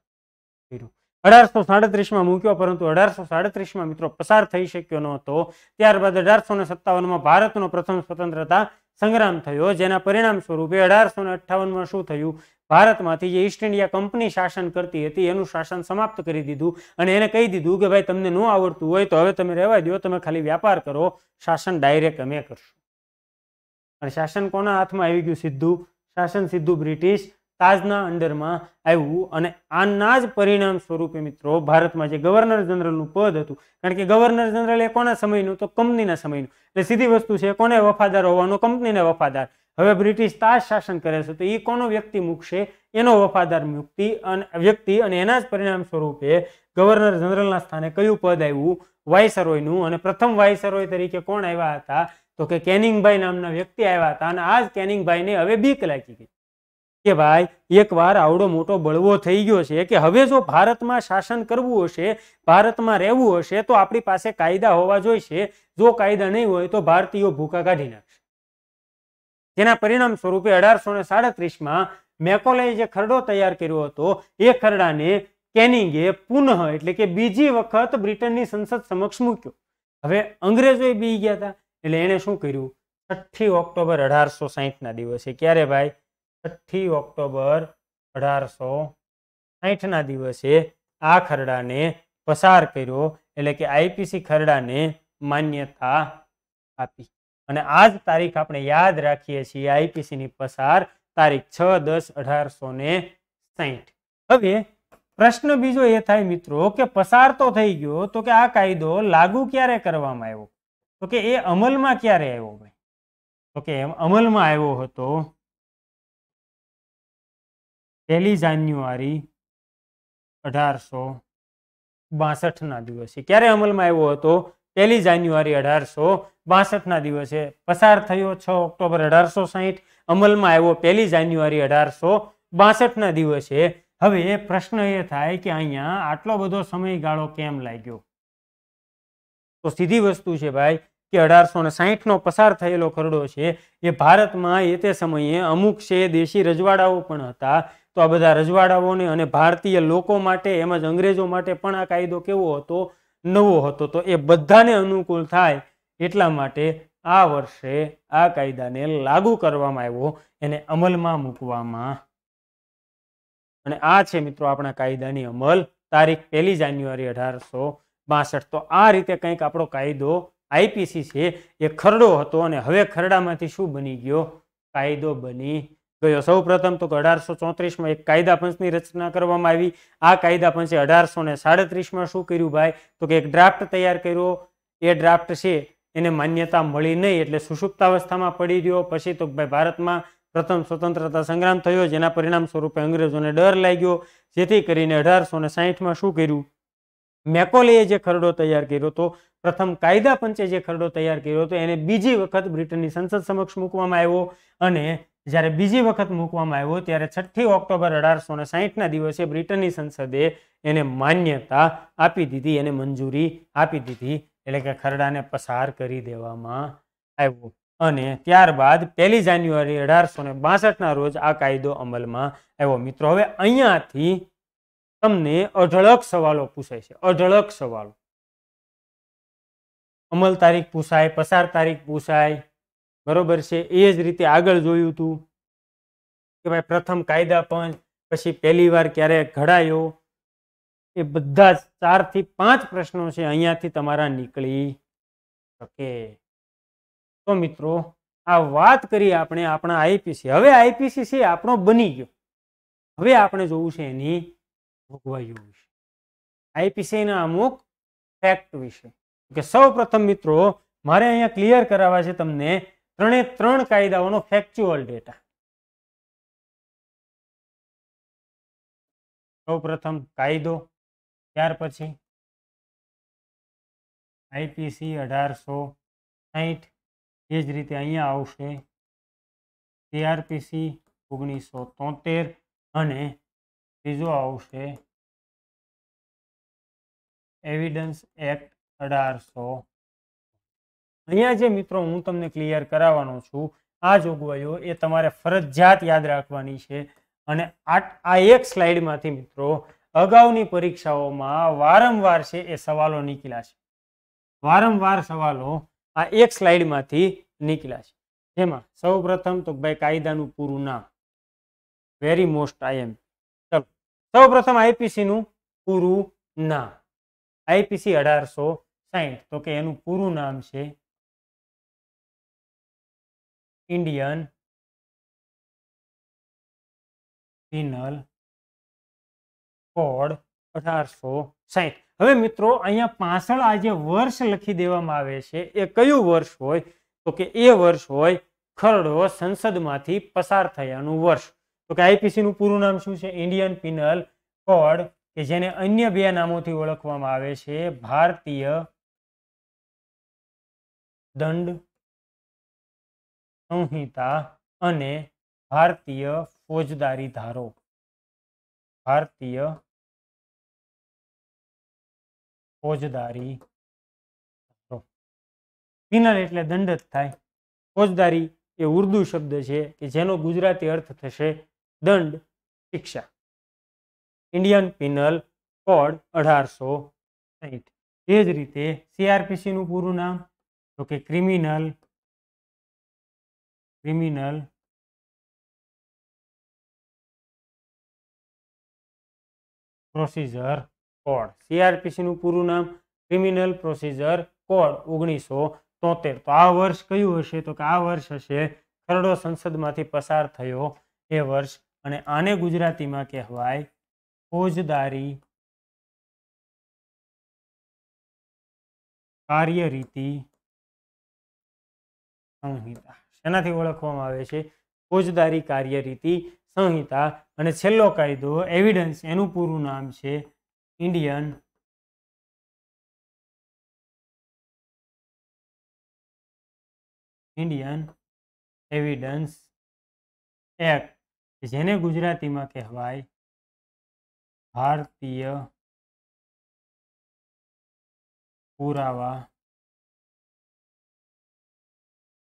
કર્યું અઢારસો સાડત્રીસમાં મૂક્યો પરંતુ અઢારસો સાડત્રીસમાં મિત્રો પસાર થઈ શક્યો ન હતો ત્યારબાદ અઢારસો ને સત્તાવનમાં ભારતનો પ્રથમ સ્વતંત્રતા સંગ્રામ થયો જેના પરિણામ સ્વરૂપે અઢારસો ને અઠ્ઠાવનમાં શું થયું ભારતમાંથી જે ઈસ્ટ ઇન્ડિયા કંપની શાસન કરતી હતી એનું શાસન સમાપ્ત કરી દીધું અને એને કહી દીધું કે ભાઈ તમને ન આવડતું હોય તો હવે તમે રહેવા દો તમે ખાલી વ્યાપાર કરો શાસન ડાયરેક્ટ અમે કરશું અને શાસન કોના હાથમાં આવી ગયું સીધું શાસન સીધું બ્રિટિશ તાજના અંડરમાં આવ્યું અને આના જ પરિણામ સ્વરૂપે મિત્રો ભારતમાં જે ગવર્નર જનરલનું પદ હતું કારણ કે ગવર્નર જનરલ એ કોના સમયનું તો કંપનીના સમયનું એટલે સીધી વસ્તુ છે કોને વફાદાર હોવાનો કંપનીને વફાદાર હવે બ્રિટિશ તાજ શાસન કરે છે તો એ કોનો વ્યક્તિ મૂકશે એનો વફાદાર મુક્તિ અને વ્યક્તિ અને એના જ પરિણામ સ્વરૂપે ગવર્નર જનરલના સ્થાને કયું પદ આવ્યું વાયસરોયનું અને પ્રથમ વાયસરોય તરીકે કોણ આવ્યા હતા તો કે કેનિંગભાઈ નામના વ્યક્તિ આવ્યા હતા અને આ જ કેનિંગભાઈને હવે બીક લાગી ગઈ કે ભાઈ એકવાર આવડો મોટો બળવો થઈ ગયો છે કે હવે જો ભારતમાં શાસન કરવું હશે ભારતમાં રહેવું હશે તો આપણી પાસે કાયદા હોવા જોઈશે જો કાયદા નહીં હોય તો ભારતીયો ભૂકા કાઢી નાખશે જેના પરિણામ સ્વરૂપે અઢારસો ને સાડત્રીસમાં મેકોલે જે ખરડો તૈયાર કર્યો હતો એ ખરડાને કેનિંગે પુનઃ એટલે કે બીજી વખત બ્રિટનની સંસદ સમક્ષ મૂક્યો હવે અંગ્રેજોએ બી ગયા હતા એટલે એણે શું કર્યું છઠ્ઠી ઓક્ટોબર અઢારસો સાહીઠના દિવસે ક્યારે ભાઈ છઠ્ઠી ઓક્ટોબર અઢારસો સાહીઠના દિવસે આ ખરડાને પસાર કર્યો એટલે કે આઈપીસી ખરડાને માન્યતા આપી અને આ જ તારીખ આપણે યાદ રાખીએ છીએ આઈપીસીની પસાર તારીખ છ દસ અઢારસો ને સાહીઠ હવે પ્રશ્ન બીજો એ થાય મિત્રો કે પસાર તો થઈ ગયો તો કે આ કાયદો લાગુ ક્યારે કરવામાં આવ્યો તો કે એ અમલમાં ક્યારે આવ્યો ભાઈ તો કે અમલમાં આવ્યો હતો પહેલી જાન્યુઆરી અઢારસો બાસઠના દિવસે ક્યારે અમલમાં આવ્યો હતો પહેલી જાન્યુઆરી અઢારસો બાસઠના દિવસે પસાર થયો છ ઓક્ટોબર અઢારસો સાહીઠ અમલમાં આવ્યો પહેલી જાન્યુઆરી અઢારસો બાસઠના દિવસે હવે પ્રશ્ન એ થાય કે અહીંયા આટલો બધો સમયગાળો કેમ લાગ્યો તો સીધી વસ્તુ છે ભાઈ કે અઢારસો ને સાહીઠનો પસાર થયેલો ખરડો છે એ ભારતમાં એ તે સમયે અમુક છે દેશી રજવાડાઓ પણ હતા તો આ બધા રજવાડાઓને અને ભારતીય લોકો માટે એમ જ અંગ્રેજો માટે પણ આ કાયદો કેવો હતો નવો હતો તો એ બધાને અનુકૂળ થાય એટલા માટે આ વર્ષે આ કાયદાને લાગુ કરવામાં આવ્યો એને અમલમાં મૂકવામાં અને આ છે મિત્રો આપણા કાયદાની અમલ તારીખ પહેલી જાન્યુઆરી અઢારસો બાસઠ તો આ રીતે કંઈક આપણો કાયદો આઈપીસી છે એ ખરડો હતો અને હવે ખરડામાંથી શું બની ગયો કાયદો બની ગયો સૌ પ્રથમ તો અઢારસો ચોત્રીસમાં એક કાયદા પંચની રચના કરવામાં આવી આ કાયદા પંચે અઢારસો ને સાડત્રીસમાં શું કર્યું ભાઈ તો કે એક ડ્રાફ્ટ તૈયાર કર્યો એ ડ્રાફ્ટ છે એને માન્યતા મળી નહીં એટલે સુષુપ્તાવસ્થામાં પડી રહ્યો પછી તો ભાઈ ભારતમાં પ્રથમ સ્વતંત્રતા સંગ્રામ થયો જેના પરિણામ સ્વરૂપે અંગ્રેજોને ડર લાગ્યો જેથી કરીને અઢારસો ને સાહીઠમાં શું કર્યું મેકોલેએ જે ખરડો તૈયાર કર્યો હતો પ્રથમ કાયદા પંચે જે ખરડો તૈયાર કર્યો હતો એને બીજી વખત બ્રિટનની સંસદ સમક્ષ મૂકવામાં આવ્યો અને જ્યારે બીજી વખત મૂકવામાં આવ્યો ત્યારે છઠ્ઠી ઓક્ટોબર અઢારસો ને સાહીઠના દિવસે બ્રિટનની સંસદે એને માન્યતા આપી દીધી એને મંજૂરી આપી દીધી એટલે કે ખરડાને પસાર કરી દેવામાં આવ્યો અને ત્યારબાદ પહેલી જાન્યુઆરી અઢારસો ને બાસઠના રોજ આ કાયદો અમલમાં આવ્યો મિત્રો હવે અહીંયાથી તમને અઢળક સવાલો પૂછાય છે અઢળક સવાલો અમલ તારીખ પૂછાય પસાર તારીખ પૂછાય બરોબર છે એ જ રીતે આગળ જોયું હતું કે ભાઈ પ્રથમ કાયદા પણ પછી પહેલી વાર ક્યારે ઘડાયો એ બધા જ ચારથી પાંચ પ્રશ્નો છે અહીંયાથી તમારા નીકળી શકે તો મિત્રો આ વાત કરી આપણે આપણા આઈપીસી હવે આઈપીસી છે આપણો બની ગયો હવે આપણે જોવું છે એની ભોગવાયું વિશે આઈપીસીના અમુક ફેક્ટ વિશે કે સૌ મિત્રો મારે અહીંયા ક્લિયર કરાવવા છે તમને ત્રણે ત્રણ કાયદાઓનો ફેક્ચ્યુઅલ ડેટા સૌ પ્રથમ કાયદો ત્યાર પછી આઈપીસી અઢારસો સાહીઠ એ જ રીતે અહીંયા આવશે સીઆરપીસી ઓગણીસો તોતેર અને ત્રીજો આવશે એવિડન્સ એક્ટ અઢારસો અહીંયા જે મિત્રો હું તમને ક્લિયર કરાવવાનો છું આ જોગવાઈઓ એ તમારે ફરજિયાત યાદ રાખવાની છે અને આ એક સ્લાઇડમાંથી મિત્રો અગાઉની પરીક્ષાઓમાં વારંવાર છે એ સવાલો નીકળ્યા છે વારંવાર સવાલો આ એક સ્લાઇડમાંથી નીકળ્યા છે જેમાં સૌ પ્રથમ તો ભાઈ કાયદાનું પૂરું નામ વેરી મોસ્ટ આઈ એમ સૌપ્રથમ આઈપીસી નું પૂરું નામ આઈપીસી અઢારસો સાહીઠ તો કે એનું પૂરું નામ છે ઇન્ડિયન પિનલ કોડ અઢારસો સાહીઠ હવે મિત્રો અહીંયા પાછળ આજે વર્ષ લખી દેવામાં આવે છે એ કયું વર્ષ હોય તો કે એ વર્ષ હોય ખરડો સંસદમાંથી પસાર થયાનું વર્ષ તો કે આઈપીસી નું પૂરું નામ શું છે ઇન્ડિયન પિનલ કોડ કે જેને અન્ય બે નામોથી ઓળખવામાં આવે છે ભારતીય દંડ સંહિતા અને ભારતીય ફોજદારી ધારો ભારતીય ફોજદારી પિનલ એટલે દંડ જ થાય ફોજદારી એ ઉર્દુ શબ્દ છે કે જેનો ગુજરાતી અર્થ થશે દંડ શિક્ષા ઇન્ડિયન પિનલ કોડ અઢારસો સાહીઠ એ જ રીતે સીઆરપીસીનું પૂરું નામ તો કે ક્રિમિનલ ક્રિમિનલ પ્રોસીજર કોડ સીઆરપીસીનું પૂરું નામ ક્રિમિનલ પ્રોસીજર કોડ ઓગણીસો તોતેર તો આ વર્ષ કયું હશે તો કે આ વર્ષ હશે ખરડો સંસદમાંથી પસાર થયો એ વર્ષ અને આને ગુજરાતીમાં કહેવાય ફોજદારી કાર્યરીતિ સંહિતા શેનાથી ઓળખવામાં આવે છે ફોજદારી કાર્યરીતિ સંહિતા અને છેલ્લો કાયદો એવિડન્સ એનું પૂરું નામ છે ઇન્ડિયન ઇન્ડિયન એવિડન્સ એક્ટ જેને ગુજરાતીમાં કહેવાય ભારતીય પુરાવા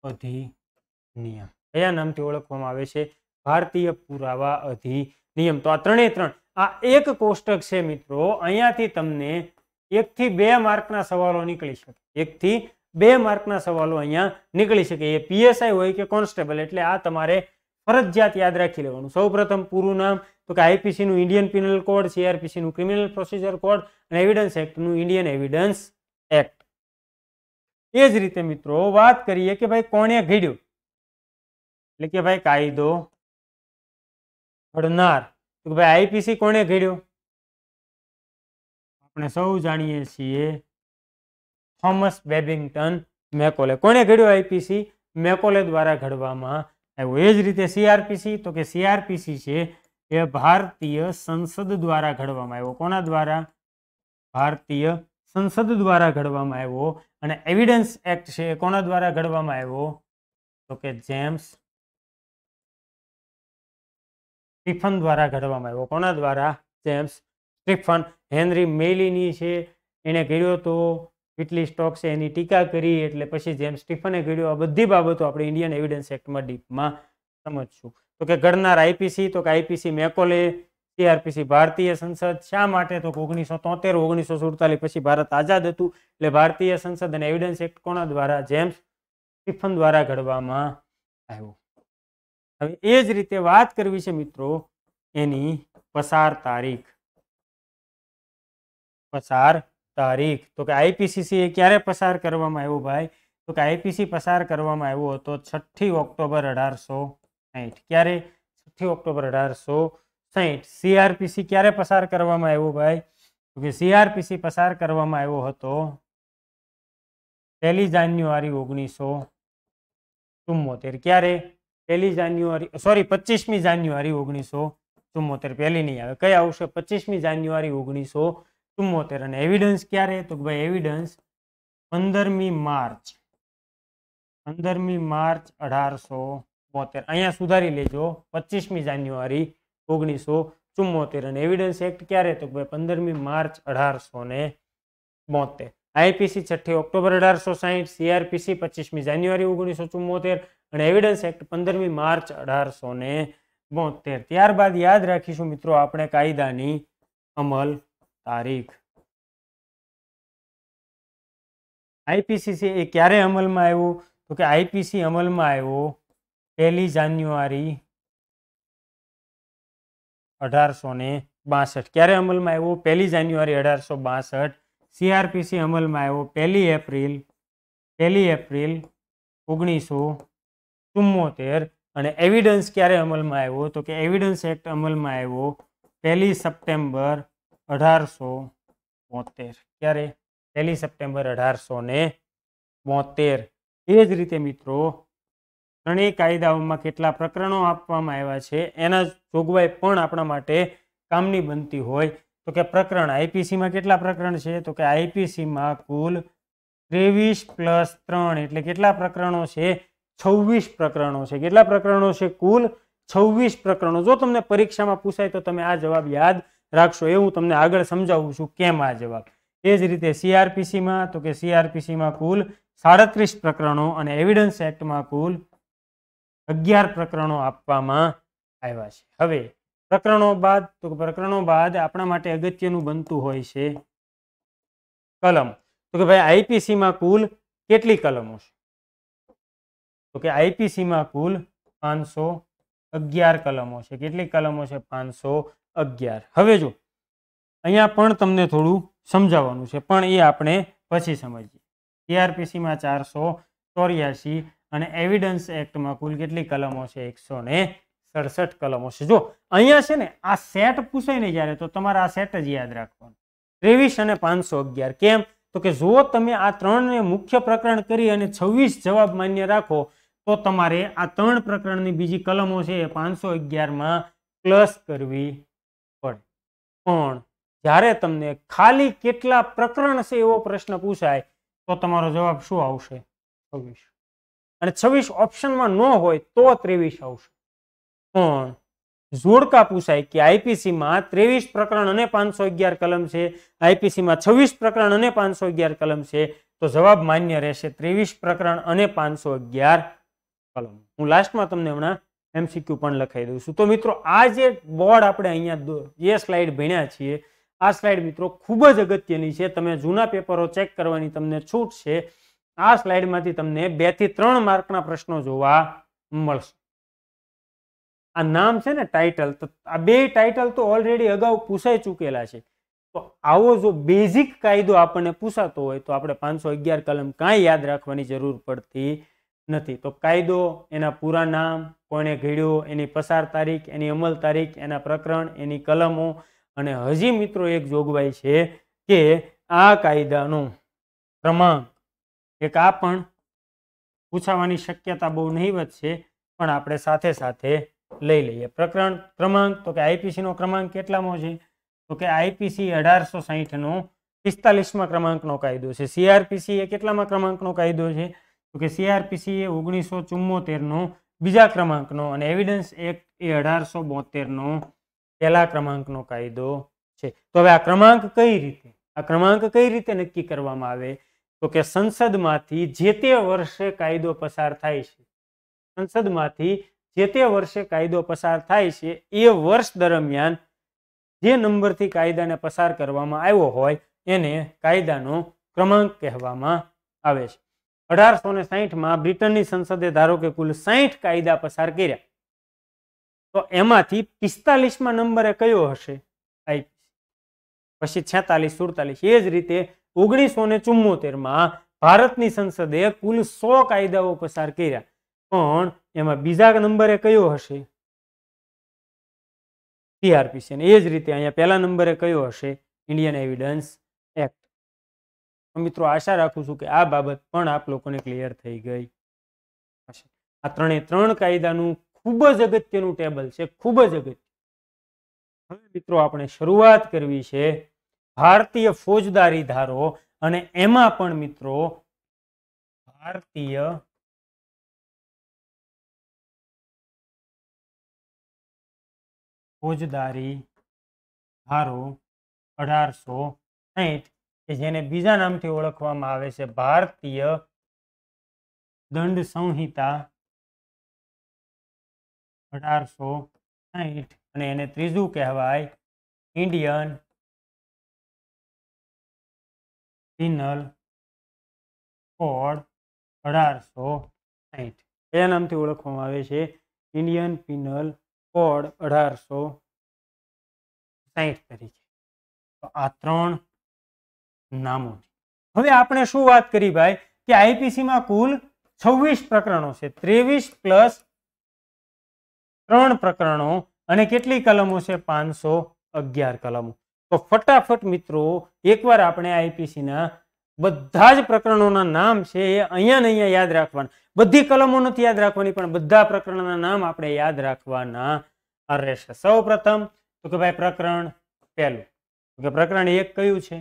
અધિનિયમ કયા નામથી ઓળખવામાં આવે છે ભારતીય પુરાવા અધિનિયમ તો આ ત્રણે ત્રણ આ એક કોષ્ટક છે મિત્રો અહીંયાથી તમને એકથી બે માર્કના સવાલો નીકળી શકે એક થી બે માર્કના સવાલો અહીંયા નીકળી શકે એ પીએસઆઈ હોય કે કોન્સ્ટેબલ એટલે આ તમારે ફરજિયાત યાદ રાખી લેવાનું સૌપ્રથમ પૂરું નામ તો કે આઈપીસી નું ઇન્ડિયન પિનલ કોડ સીઆરપીસી નું ક્રિમિનલ પ્રોસિજર કોડ અને એવિડન્સ એક્ટનું ઇન્ડિયન એવિડન્સ એક્ટ એ જ રીતે મિત્રો વાત કરીએ કે ભાઈ કોને ઘડ્યો એટલે કે ભાઈ કાયદો ઘડનાર તો ભાઈ આઈપીસી કોને ઘડ્યો આપણે સૌ જાણીએ છીએ થોમસ બેબિંગટન મેકોલે કોને ઘડ્યો આઈપીસી મેકોલે દ્વારા ઘડવામાં આવ્યો એ જ રીતે સીઆરપીસી તો કે સીઆરપીસી છે એ ભારતીય સંસદ દ્વારા ઘડવામાં આવ્યો કોના દ્વારા ભારતીય સંસદ દ્વારા ઘડવામાં આવ્યો અને એવિડન્સ એક્ટ છે એ કોના દ્વારા ઘડવામાં આવ્યો તો કે જેમ્સ સ્ટીફન દ્વારા ઘડવામાં આવ્યો કોના દ્વારા જેમ્સ સ્ટીફન હેનરી મેલીની છે એને કર્યો તો કેટલી સ્ટોક છે એની ટીકા કરી એટલે પછી જેમ સ્ટીફને ઘડ્યો આ બધી બાબતો આપણે ઇન્ડિયન એવિડન્સ એક્ટમાં ડીપમાં સમજશું તો કે ઘડનાર આઈપીસી તો કે આઈપીસી મેકોલે સીઆરપીસી ભારતીય સંસદ શા માટે તો ઓગણીસો તોતેર ઓગણીસો સુડતાલીસ પછી ભારત આઝાદ હતું એટલે ભારતીય સંસદ અને એવિડન્સ એક્ટ કોના દ્વારા જેમ્સ સ્ટીફન દ્વારા ઘડવામાં આવ્યો હવે એ જ રીતે વાત કરવી છે મિત્રો એની પસાર તારીખ પસાર તારીખ તો કે આઈપીસીસી એ ક્યારે પસાર કરવામાં આવ્યો ભાઈ તો કે આઈપીસી પસાર કરવામાં આવ્યો હતો છઠ્ઠી ઓક્ટોબર અઢારસો સાહીઠ ક્યારે છઠ્ઠી ઓક્ટોબર અઢારસો સાહીઠ સીઆરપીસી ક્યારે પસાર કરવામાં આવ્યો ભાઈ તો કે સીઆરપીસી પસાર કરવામાં આવ્યો હતો પહેલી જાન્યુઆરી ઓગણીસો ચુમ્મોતેર ક્યારે પહેલી જાન્યુઆરી સોરી પચીસમી જાન્યુઆરી ઓગણીસો ચુમ્મોતેર પહેલી નહીં આવે કઈ આવશે પચીસમી જાન્યુઆરી ઓગણીસો ચુમ્મોતેર અને એવિડન્સ ક્યારે તો ભાઈ એવિડન્સ પંદરમી માર્ચ પંદરમી માર્ચ અઢારસો બોતેર અહીંયા સુધારી લેજો પચીસમી જાન્યુઆરી ઓગણીસો ચુમ્મોતેર અને એવિડન્સ એક્ટ ક્યારે તો ભાઈ પંદરમી માર્ચ અઢારસો ને બોતેર આઈપીસી છઠ્ઠી ઓક્ટોબર અઢારસો સાહીઠ સીઆરપીસી પચીસમી જાન્યુઆરી ઓગણીસો ચુમ્મોતેર અને એવિડન્સ એક્ટ પંદરમી માર્ચ અઢારસો ને બોતેર ત્યારબાદ યાદ રાખીશું મિત્રો આપણે કાયદાની અમલ તારીખ આઈપીસી આઈપીસીસી એ ક્યારે અમલમાં આવ્યો તો કે આઈપીસી અમલમાં આવ્યો પહેલી જાન્યુઆરી અઢારસો ને બાસઠ ક્યારે અમલમાં આવ્યો પહેલી જાન્યુઆરી અઢારસો બાસઠ સીઆરપીસી અમલમાં આવ્યો પહેલી એપ્રિલ પહેલી એપ્રિલ ઓગણીસો ચુમ્મોતેર અને એવિડન્સ ક્યારે અમલમાં આવ્યો તો કે એવિડન્સ એક્ટ અમલમાં આવ્યો પહેલી સપ્ટેમ્બર અઢારસો બોતેર ક્યારે પહેલી સપ્ટેમ્બર અઢારસો ને બોતેર એ જ રીતે મિત્રો ત્રણેય કાયદાઓમાં કેટલા પ્રકરણો આપવામાં આવ્યા છે એના જોગવાઈ પણ આપણા માટે કામની બનતી હોય તો કે પ્રકરણ આઈપીસીમાં કેટલા પ્રકરણ છે તો કે આઈપીસીમાં કુલ ત્રેવીસ પ્લસ ત્રણ એટલે કેટલા પ્રકરણો છે છવ્વીસ પ્રકરણો છે કેટલા પ્રકરણો છે કુલ છવ્વીસ પ્રકરણો જો તમને પરીક્ષામાં પૂછાય તો તમે આ જવાબ યાદ રાખશો એ હું તમને આગળ સમજાવું છું કેમ આ જવાબ એ જ રીતે સીઆરપીસીમાં તો કે સીઆરપીસીમાં કુલ સાડત્રીસ પ્રકરણો અને એવિડન્સ એક્ટમાં કુલ અગિયાર પ્રકરણો આપવામાં આવ્યા છે હવે પ્રકરણો બાદ તો પ્રકરણો બાદ આપણા માટે અગત્યનું બનતું હોય છે કલમ તો કે ભાઈ આઈપીસીમાં કુલ કેટલી કલમો છે તો કે આઈપીસીમાં કુલ પાંચસો અગિયાર કલમો છે કેટલી કલમો છે પાંચસો અગિયાર હવે જો અહીંયા પણ તમને થોડું સમજાવવાનું છે પણ એ આપણે પછી સમજીએ સીઆરપીસીમાં ચારસો ચોર્યાસી અને એવિડન્સ એક્ટમાં કુલ કેટલી કલમો છે એકસો ને સડસઠ કલમો છે જો અહીંયા છે ને આ સેટ પૂછાય ને જ્યારે તો તમારે આ સેટ જ યાદ રાખવાનું ત્રેવીસ અને પાંચસો અગિયાર કેમ તો કે જો તમે આ ત્રણને મુખ્ય પ્રકરણ કરી અને છવ્વીસ જવાબ માન્ય રાખો તો તમારે આ ત્રણ પ્રકરણની બીજી કલમો છે એ પાંચસો અગિયારમાં પ્લસ કરવી પણ જ્યારે તમને ખાલી કેટલા પ્રકરણ છે એવો પ્રશ્ન પૂછાય તો તમારો જવાબ શું આવશે છવ્વીસ અને છવ્વીસ ઓપ્શનમાં ન હોય તો ત્રેવીસ આવશે પણ જોડકા પૂછાય કે આઈપીસીમાં ત્રેવીસ પ્રકરણ અને પાંચસો અગિયાર કલમ છે આઈપીસીમાં છવ્વીસ પ્રકરણ અને પાંચસો અગિયાર કલમ છે તો જવાબ માન્ય રહેશે ત્રેવીસ પ્રકરણ અને પાંચસો અગિયાર કલમ હું લાસ્ટમાં તમને હમણાં એમસીક્યુ પણ લખાઈ દઉં છું તો મિત્રો આ જે બોર્ડ આપણે અહીંયા જે સ્લાઇડ ભણ્યા છીએ આ સ્લાઇડ મિત્રો ખૂબ જ અગત્યની છે તમે જૂના પેપરો ચેક કરવાની તમને છૂટ છે આ સ્લાઇડમાંથી તમને બે થી ત્રણ માર્કના પ્રશ્નો જોવા મળશે આ નામ છે ને ટાઇટલ તો આ બે ટાઇટલ તો ઓલરેડી અગાઉ પૂછાઈ ચૂકેલા છે તો આવો જો બેઝિક કાયદો આપણને પૂછાતો હોય તો આપણે પાંચસો અગિયાર કલમ કાંઈ યાદ રાખવાની જરૂર પડતી નથી તો કાયદો એના પૂરા નામ કોણે ઘડ્યો એની પસાર તારીખ એની અમલ તારીખ એના પ્રકરણ એની કલમો અને હજી મિત્રો એક જોગવાઈ છે કે આ કાયદાનો ક્રમાંક એક આ પણ પૂછાવાની શક્યતા બહુ નહીવત છે પણ આપણે સાથે સાથે લઈ લઈએ પ્રકરણ ક્રમાંક તો કે આઈપીસીનો ક્રમાંક કેટલામાં છે તો કે આઈપીસી અઢારસો સાહીઠનો પિસ્તાલીસમાં ક્રમાંકનો કાયદો છે સીઆરપીસી એ કેટલામાં ક્રમાંકનો કાયદો છે તો કે સીઆરપીસી એ ઓગણીસો ચુમ્મોતેરનો બીજા ક્રમાંકનો અને એવિડન્સ એક્ટ એ અઢારસો બોતેરનો પહેલા ક્રમાંકનો કાયદો છે તો હવે આ ક્રમાંક કઈ રીતે આ ક્રમાંક કઈ રીતે નક્કી કરવામાં આવે તો કે સંસદમાંથી જે તે વર્ષે કાયદો પસાર થાય છે સંસદમાંથી જે તે વર્ષે કાયદો પસાર થાય છે એ વર્ષ દરમિયાન જે નંબરથી કાયદાને પસાર કરવામાં આવ્યો હોય એને કાયદાનો ક્રમાંક કહેવામાં આવે છે અઢારસો ને સાહીઠમાં બ્રિટનની સંસદે ધારો કે કુલ સાહીઠ કાયદા પસાર કર્યા તો એમાંથી પિસ્તાલીસમાં નંબરે કયો હશે આઈપીસી પછી છેતાલીસ સુડતાલીસ એ જ રીતે ઓગણીસો ને ચુમ્મોતેરમાં ભારતની સંસદે કુલ સો કાયદાઓ પસાર કર્યા પણ એમાં બીજા નંબરે કયો હશે સીઆરપીસી એ જ રીતે અહીંયા પહેલા નંબરે કયો હશે ઇન્ડિયન એવિડન્સ મિત્રો આશા રાખું છું કે આ બાબત પણ આપ લોકોને ક્લિયર થઈ ગઈ હશે આ ત્રણે ત્રણ કાયદાનું ખૂબ જ અગત્યનું ટેબલ છે ખૂબ જ અગત્ય હવે મિત્રો આપણે શરૂઆત કરવી છે ભારતીય ફોજદારી ધારો અને એમાં પણ મિત્રો ભારતીય ફોજદારી ધારો અઢારસો સાહીઠ કે જેને બીજા નામથી ઓળખવામાં આવે છે ભારતીય દંડ સંહિતા અઢારસો સાહીઠ અને એને ત્રીજું કહેવાય ઇન્ડિયન પિનલ કોડ અઢારસો સાહીઠ કયા નામથી ઓળખવામાં આવે છે ઇન્ડિયન પિનલ કોડ અઢારસો સાહીઠ તરીકે આ ત્રણ નામો હવે આપણે શું વાત કરી ભાઈ કે આઈપીસીમાં કુલ છવ્વીસ પ્રકરણો છે ત્રેવીસ પ્લસ ત્રણ પ્રકરણો અને કેટલી કલમો છે પાંચસો અગિયાર કલમો તો ફટાફટ મિત્રો એકવાર આપણે આઈપીસીના બધા જ પ્રકરણોના નામ છે એ અહીંયા ને અહીંયા યાદ રાખવાના બધી કલમો નથી યાદ રાખવાની પણ બધા પ્રકરણના નામ આપણે યાદ રાખવાના રહેશે સૌ તો કે ભાઈ પ્રકરણ પહેલું તો કે પ્રકરણ એક કયું છે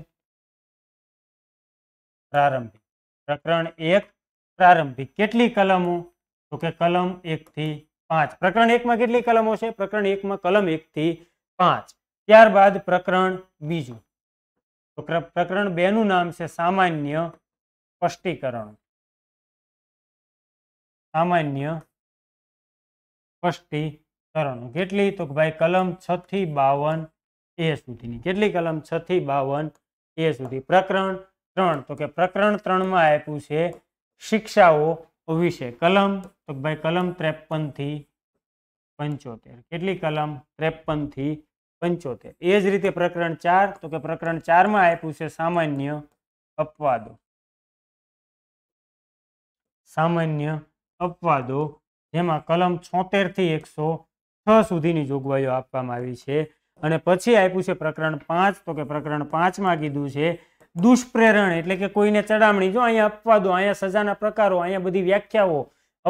પ્રારંભિક પ્રકરણ એક પ્રારંભિક કેટલી કલમો તો કે કલમ એક થી પાંચ પ્રકરણ એકમાં કેટલી કલમો છે પ્રકરણ એકમાં કલમ એક થી પાંચ ત્યારબાદ પ્રકરણ બીજું તો પ્રકરણ બેનું નામ છે સામાન્ય સ્પષ્ટીકરણ સામાન્ય સ્પષ્ટીકરણ કેટલી તો ભાઈ કલમ છ થી બાવન એ સુધીની કેટલી કલમ છ થી બાવન એ સુધી પ્રકરણ ત્રણ તો કે પ્રકરણ ત્રણમાં આપ્યું છે શિક્ષાઓ વિશે કલમ તો ભાઈ કલમ ત્રેપન થી પંચોતેર કેટલી કલમ ત્રેપન થી પંચોતેર એ જ રીતે પ્રકરણ ચાર તો કે પ્રકરણ ચારમાં આપ્યું છે સામાન્ય અપવાદો સામાન્ય અપવાદો જેમાં કલમ છોતેર થી એકસો છ સુધીની જોગવાઈઓ આપવામાં આવી છે અને પછી આપ્યું છે પ્રકરણ પાંચ તો કે પ્રકરણ પાંચમાં કીધું છે દુષ્પ્રેરણ એટલે કે કોઈને ચડામણી જો અહીંયા અપવાદો અહીંયા સજાના પ્રકારો અહીંયા બધી વ્યાખ્યાઓ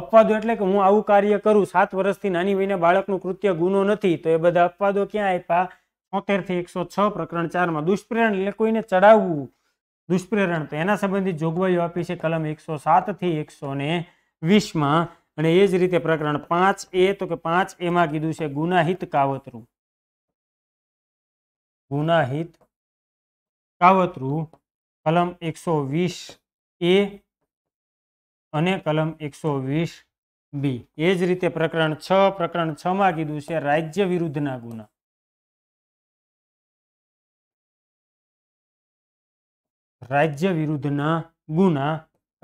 અપવાદો એટલે કે હું આવું કાર્ય કરું સાત વર્ષથી નાની વયના બાળકનું કૃત્ય ગુનો નથી તો એ બધા અપવાદો ક્યાં આપ્યા છોતેરથી એકસો છ પ્રકરણ ચારમાં દુષ્પ્રેરણ એટલે કોઈને ચડાવવું દુષ્પ્રેરણ તો એના સંબંધિત જોગવાઈઓ આપી છે કલમ એકસો સાતથી એકસો વીસમાં અને એ જ રીતે પ્રકરણ પાંચ એ તો કે પાંચ એમાં કીધું છે ગુનાહિત કાવતરું ગુનાહિત કાવતરું કલમ એકસો એ અને કલમ એકસો વીસ બી એ જ રીતે પ્રકરણ છ પ્રકરણ છ માં કીધું છે રાજ્ય વિરુદ્ધના ગુના રાજ્ય વિરુદ્ધના ગુના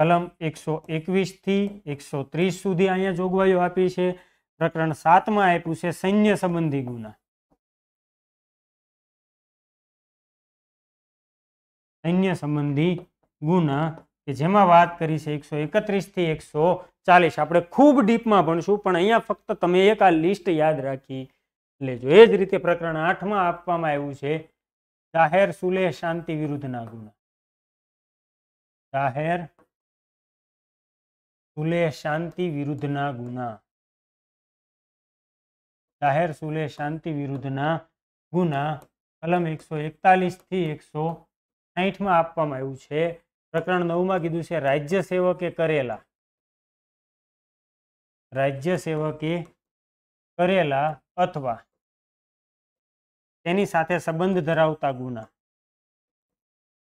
કલમ એકસો એકવીસ થી એકસો ત્રીસ સુધી અહીંયા જોગવાઈઓ આપી છે પ્રકરણ સાતમાં આપ્યું છે સૈન્ય સંબંધી ગુના અન્ય સંમંધિત ગુના કે જે માં વાત કરી છે 131 થી 140 આપણે ખૂબ ડીપમાં ભણશું પણ અહીંયા ફક્ત તમે એક આ લિસ્ટ યાદ રાખી લેજો એ જ રીતે પ્રકરણ 8 માં આપવામાં આવ્યું છે જાહેર સુલે શાંતિ વિરુદ્ધના ગુના જાહેર સુલે શાંતિ વિરુદ્ધના ગુના જાહેર સુલે શાંતિ વિરુદ્ધના ગુના कलम 141 થી 100 સાહીઠમાં આપવામાં આવ્યું છે પ્રકરણ નવમાં કીધું છે રાજ્ય સેવકે કરેલા રાજ્ય સેવકે કરેલા અથવા તેની સાથે સંબંધ ધરાવતા ગુના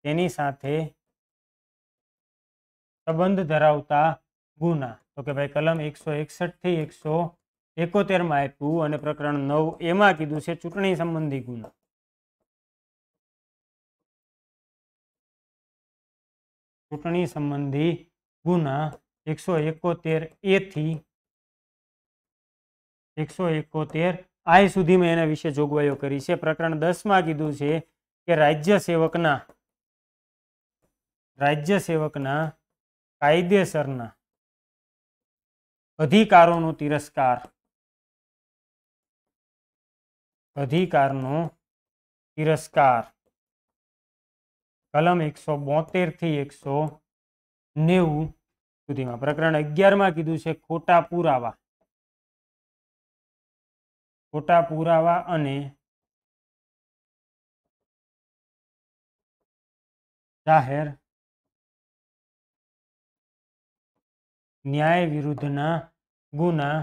તેની સાથે સંબંધ ધરાવતા ગુના તો કે ભાઈ કલમ એકસો થી એકસો એકોતેરમાં આપ્યું અને પ્રકરણ નવ એમાં કીધું છે ચૂંટણી સંબંધી ગુના ચૂંટણી સંબંધી ગુના એકસો એકોતેર એથી એકસો એકોતેર આય મેં એના વિશે જોગવાઈઓ કરી છે પ્રકરણ દસમાં કીધું છે કે રાજ્ય સેવકના રાજ્ય સેવકના કાયદેસરના અધિકારોનો તિરસ્કાર અધિકારનો તિરસ્કાર કલમ એકસો બોતેર થી એકસો નેવું સુધીમાં પ્રકરણ અગિયારમાં કીધું છે ખોટા પુરાવા ખોટા પુરાવા અને જાહેર ન્યાય વિરુદ્ધના ગુના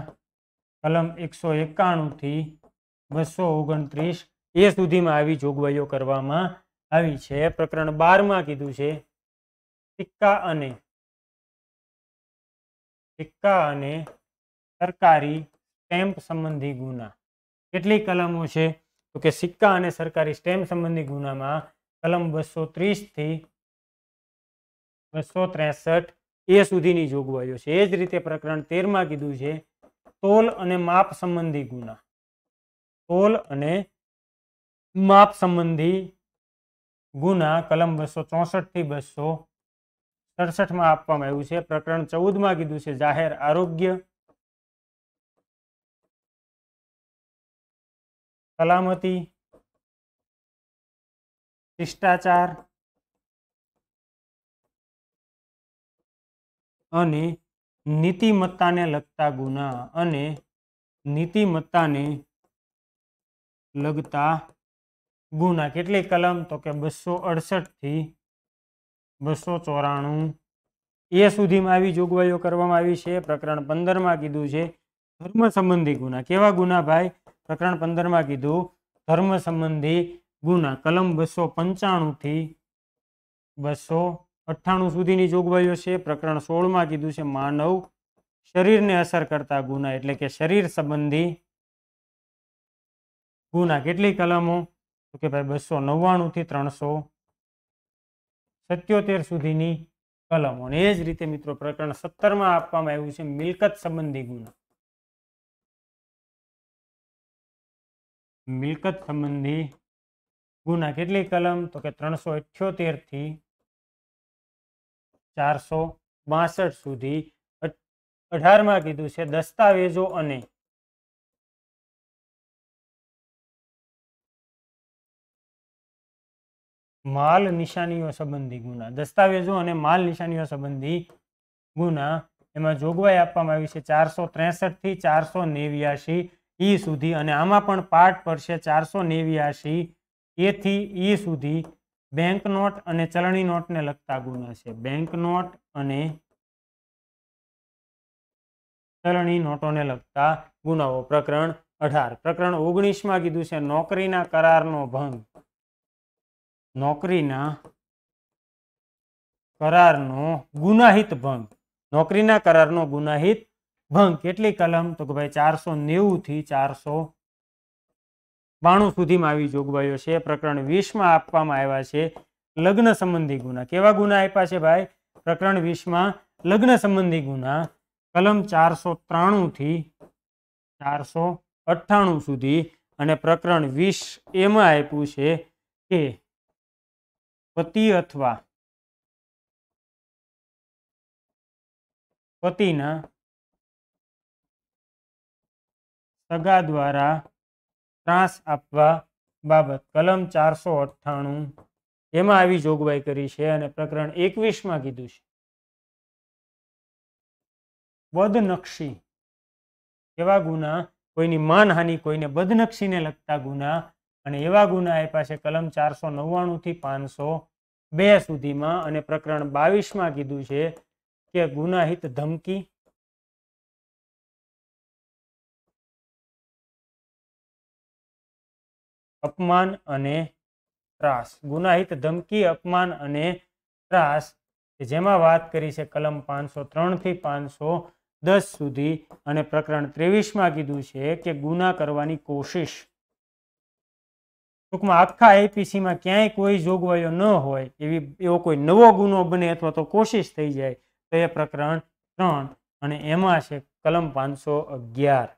કલમ એકસો એકાણું થી બસો ઓગણત્રીસ એ સુધીમાં આવી જોગવાઈઓ કરવામાં આવી છે પ્રકરણ બારમાં કીધું છે સિક્કા અને સિક્કા અને સરકારી સ્ટેમ્પ સંબંધી ગુના કેટલી કલમો છે તો કે સિક્કા અને સરકારી સ્ટેમ્પ સંબંધી ગુનામાં કલમ બસો ત્રીસથી બસો ત્રેસઠ એ સુધીની જોગવાઈઓ છે એ જ રીતે પ્રકરણ તેરમાં કીધું છે તોલ અને માપ સંબંધી ગુના તોલ અને માપ સંબંધી ગુના કલમ બસો ચોસઠ થી બસો સડસઠમાં આપવામાં આવ્યું છે પ્રકરણ ચૌદ માં કીધું છે જાહેર આરોગ્ય સલામતી શિષ્ટાચાર અને નીતિમત્તાને લગતા ગુના અને નીતિમત્તાને લગતા ગુના કેટલી કલમ તો કે બસો અડસઠથી બસો ચોરાણું એ સુધીમાં આવી જોગવાઈઓ કરવામાં આવી છે પ્રકરણ પંદરમાં કીધું છે ધર્મ સંબંધી ગુના કેવા ગુના ભાઈ પ્રકરણ પંદરમાં કીધું ધર્મ સંબંધી ગુના કલમ બસો પંચાણુંથી બસો અઠ્ઠાણું સુધીની જોગવાઈઓ છે પ્રકરણ સોળમાં કીધું છે માનવ શરીરને અસર કરતા ગુના એટલે કે શરીર સંબંધી ગુના કેટલી કલમો તો કે ભાઈ બસો નવ્વાણુંથી ત્રણસો સત્યોતેર સુધીની કલમો અને એ જ રીતે મિત્રો પ્રકરણ સત્તરમાં આપવામાં આવ્યું છે મિલકત સંબંધી ગુના મિલકત સંબંધી ગુના કેટલી કલમ તો કે ત્રણસો થી ચારસો બાસઠ સુધી અઢારમાં કીધું છે દસ્તાવેજો અને માલ નિશાનીઓ સંબંધી ગુના દસ્તાવેજો અને માલ નિશાનીઓ સંબંધી ગુના એમાં જોગવાઈ આપવામાં આવી છે ચારસો ત્રેસઠથી ચારસો નેવ્યાશી ઈ સુધી અને આમાં પણ પાઠ પડશે ચારસો નેવ્યાશી એથી ઈ સુધી બેંક નોટ અને ચલણી નોટને લગતા ગુના છે બેંક નોટ અને ચલણી નોટોને લગતા ગુનાઓ પ્રકરણ અઢાર પ્રકરણ ઓગણીસમાં કીધું છે નોકરીના કરારનો ભંગ નોકરીના કરારનો ગુનાહિત ભંગ નોકરીના કરારનો ગુનાહિત ભંગ કેટલી કલમ તો કે ભાઈ ચારસો નેવું થી ચારસો બાણું સુધીમાં આવી જોગવાઈઓ છે પ્રકરણ વીસમાં આપવામાં આવ્યા છે લગ્ન સંબંધી ગુના કેવા ગુના આપ્યા છે ભાઈ પ્રકરણ વીસમાં લગ્ન સંબંધી ગુના કલમ ચારસો ત્રાણું થી ચારસો અઠ્ઠાણું સુધી અને પ્રકરણ વીસ એમાં આપ્યું છે કે પતિ અથવા પતિના સગા દ્વારા ત્રાસ આપવા બાબત કલમ ચારસો અઠ્ઠાણું એમાં આવી જોગવાઈ કરી છે અને પ્રકરણ એકવીસ માં કીધું છે બદનક્ષી એવા ગુના કોઈની માનહાનિ કોઈને બદનક્ષીને લગતા ગુના અને એવા ગુના આપ્યા છે કલમ ચારસો નવ્વાણું થી પાંચસો બે સુધીમાં અને પ્રકરણ બાવીસમાં કીધું છે કે ગુનાહિત ધમકી અપમાન અને ત્રાસ ગુનાહિત ધમકી અપમાન અને ત્રાસ જેમાં વાત કરી છે કલમ પાંચસો ત્રણથી પાંચસો દસ સુધી અને પ્રકરણ ત્રેવીસમાં કીધું છે કે ગુના કરવાની કોશિશ ટૂંકમાં આખા આઈપીસીમાં ક્યાંય કોઈ જોગવાઈઓ ન હોય એવી એવો કોઈ નવો ગુનો બને અથવા તો કોશિશ થઈ જાય તો એ પ્રકરણ ત્રણ અને એમાં છે કલમ પાંચસો અગિયાર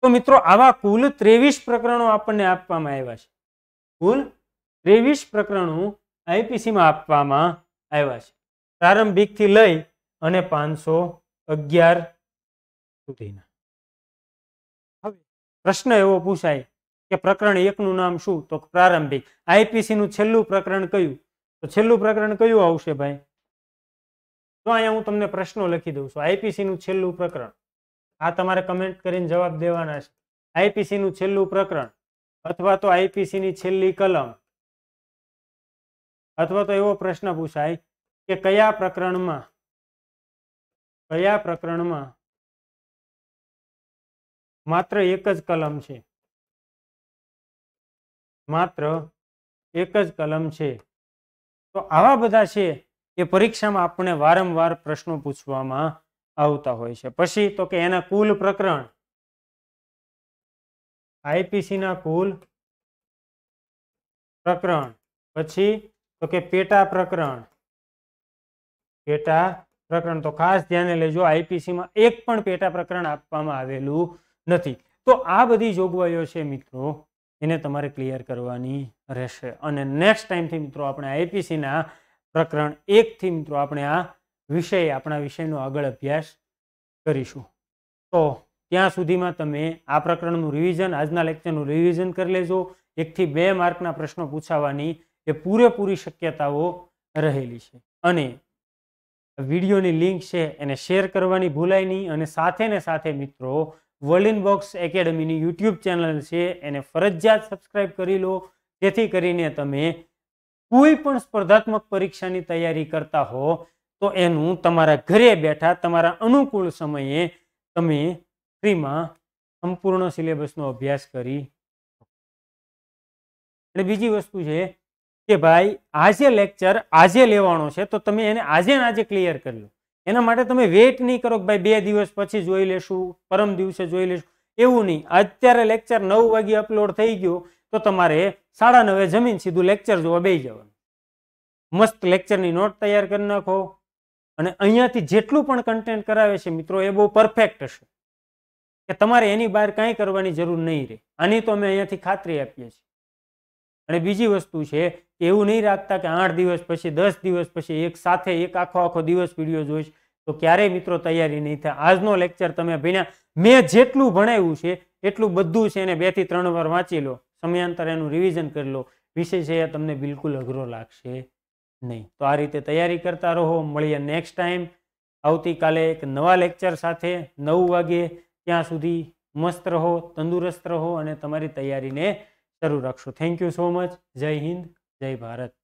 તો મિત્રો આવા કુલ ત્રેવીસ પ્રકરણો આપણને આપવામાં આવ્યા છે કુલ ત્રેવીસ પ્રકરણો આઈપીસીમાં આપવામાં આવ્યા છે પ્રારંભિકથી લઈ અને પાંચસો અગિયાર સુધીના હવે પ્રશ્ન એવો પૂછાય કે પ્રકરણ એકનું નામ શું તો પ્રારંભિક આઈપીસીનું છેલ્લું પ્રકરણ કયું તો છેલ્લું પ્રકરણ કયું આવશે ભાઈ તો અહીંયા હું તમને પ્રશ્નો લખી દઉં છું આઈપીસીનું છેલ્લું પ્રકરણ આ તમારે કમેન્ટ કરીને જવાબ દેવાના છે આઈપીસીનું છેલ્લું પ્રકરણ અથવા તો આઈપીસીની છેલ્લી કલમ અથવા તો એવો પ્રશ્ન પૂછાય કે કયા પ્રકરણમાં કયા પ્રકરણમાં માત્ર એક જ કલમ છે માત્ર એક જ કલમ છે તો આવા બધા છે એ પરીક્ષામાં આપણને વારંવાર પ્રશ્નો પૂછવામાં આવતા હોય છે પછી તો કે એના કુલ પ્રકરણ આઈપીસીના કુલ પ્રકરણ પછી તો કે પેટા પ્રકરણ પેટા પ્રકરણ તો ખાસ ધ્યાને લેજો આઈપીસીમાં એક પણ પેટા પ્રકરણ આપવામાં આવેલું નથી તો આ બધી જોગવાઈઓ છે મિત્રો એને તમારે ક્લિયર કરવાની રહેશે અને નેક્સ્ટ ટાઈમથી મિત્રો આપણે આઈપીસીના પ્રકરણ એકથી મિત્રો આપણે આ વિષય આપણા વિષયનો આગળ અભ્યાસ કરીશું તો ત્યાં સુધીમાં તમે આ પ્રકરણનું રિવિઝન આજના લેક્ચરનું રિવિઝન કરી લેજો એકથી બે માર્કના પ્રશ્નો પૂછાવાની એ પૂરેપૂરી શક્યતાઓ રહેલી છે અને વિડીયોની લિંક છે એને શેર કરવાની ભૂલાય નહીં અને સાથે ને સાથે મિત્રો વર્લ્ડ ઇન બોક્સ એકેડમીની યુટ્યુબ ચેનલ છે એને ફરજિયાત સબસ્ક્રાઈબ કરી લો જેથી કરીને તમે કોઈ પણ સ્પર્ધાત્મક પરીક્ષાની તૈયારી કરતા હો તો એનું તમારા ઘરે બેઠા તમારા અનુકૂળ સમયે તમે ફ્રીમાં સંપૂર્ણ સિલેબસનો અભ્યાસ કરી અને બીજી વસ્તુ છે કે ભાઈ આજે લેક્ચર આજે લેવાનો છે તો તમે એને આજે ને આજે ક્લિયર કરી લો એના માટે તમે વેટ નહીં કરો કે ભાઈ બે દિવસ પછી જોઈ લેશું પરમ દિવસે જોઈ લેશું એવું નહીં અત્યારે લેક્ચર નવ વાગે અપલોડ થઈ ગયો તો તમારે સાડા નવે જમીન સીધું લેક્ચર જોવા બે જવાનું મસ્ત લેક્ચરની નોટ તૈયાર કરી નાખો અને અહીંયાથી જેટલું પણ કન્ટેન્ટ કરાવે છે મિત્રો એ બહુ પરફેક્ટ હશે કે તમારે એની બહાર કાંઈ કરવાની જરૂર નહીં રહે આની તો અમે અહીંયાથી ખાતરી આપીએ છીએ અને બીજી વસ્તુ છે એવું નહીં રાખતા કે આઠ દિવસ પછી દસ દિવસ પછી એક સાથે એક આખો આખો દિવસ વિડીયો જોઈશ તો ક્યારેય મિત્રો તૈયારી નહીં થાય આજનો લેક્ચર તમે ભણ્યા મેં જેટલું ભણાવ્યું છે એટલું બધું છે એને બેથી ત્રણ વાર વાંચી લો સમયાંતર એનું રિવિઝન કરી લો વિશે છે એ તમને બિલકુલ અઘરો લાગશે નહીં તો આ રીતે તૈયારી કરતા રહો મળીએ નેક્સ્ટ ટાઈમ આવતીકાલે એક નવા લેક્ચર સાથે નવ વાગે ત્યાં સુધી મસ્ત રહો તંદુરસ્ત રહો અને તમારી તૈયારીને શરૂ રાખશો થેન્ક યુ સો મચ જય હિન્દ જય ભારત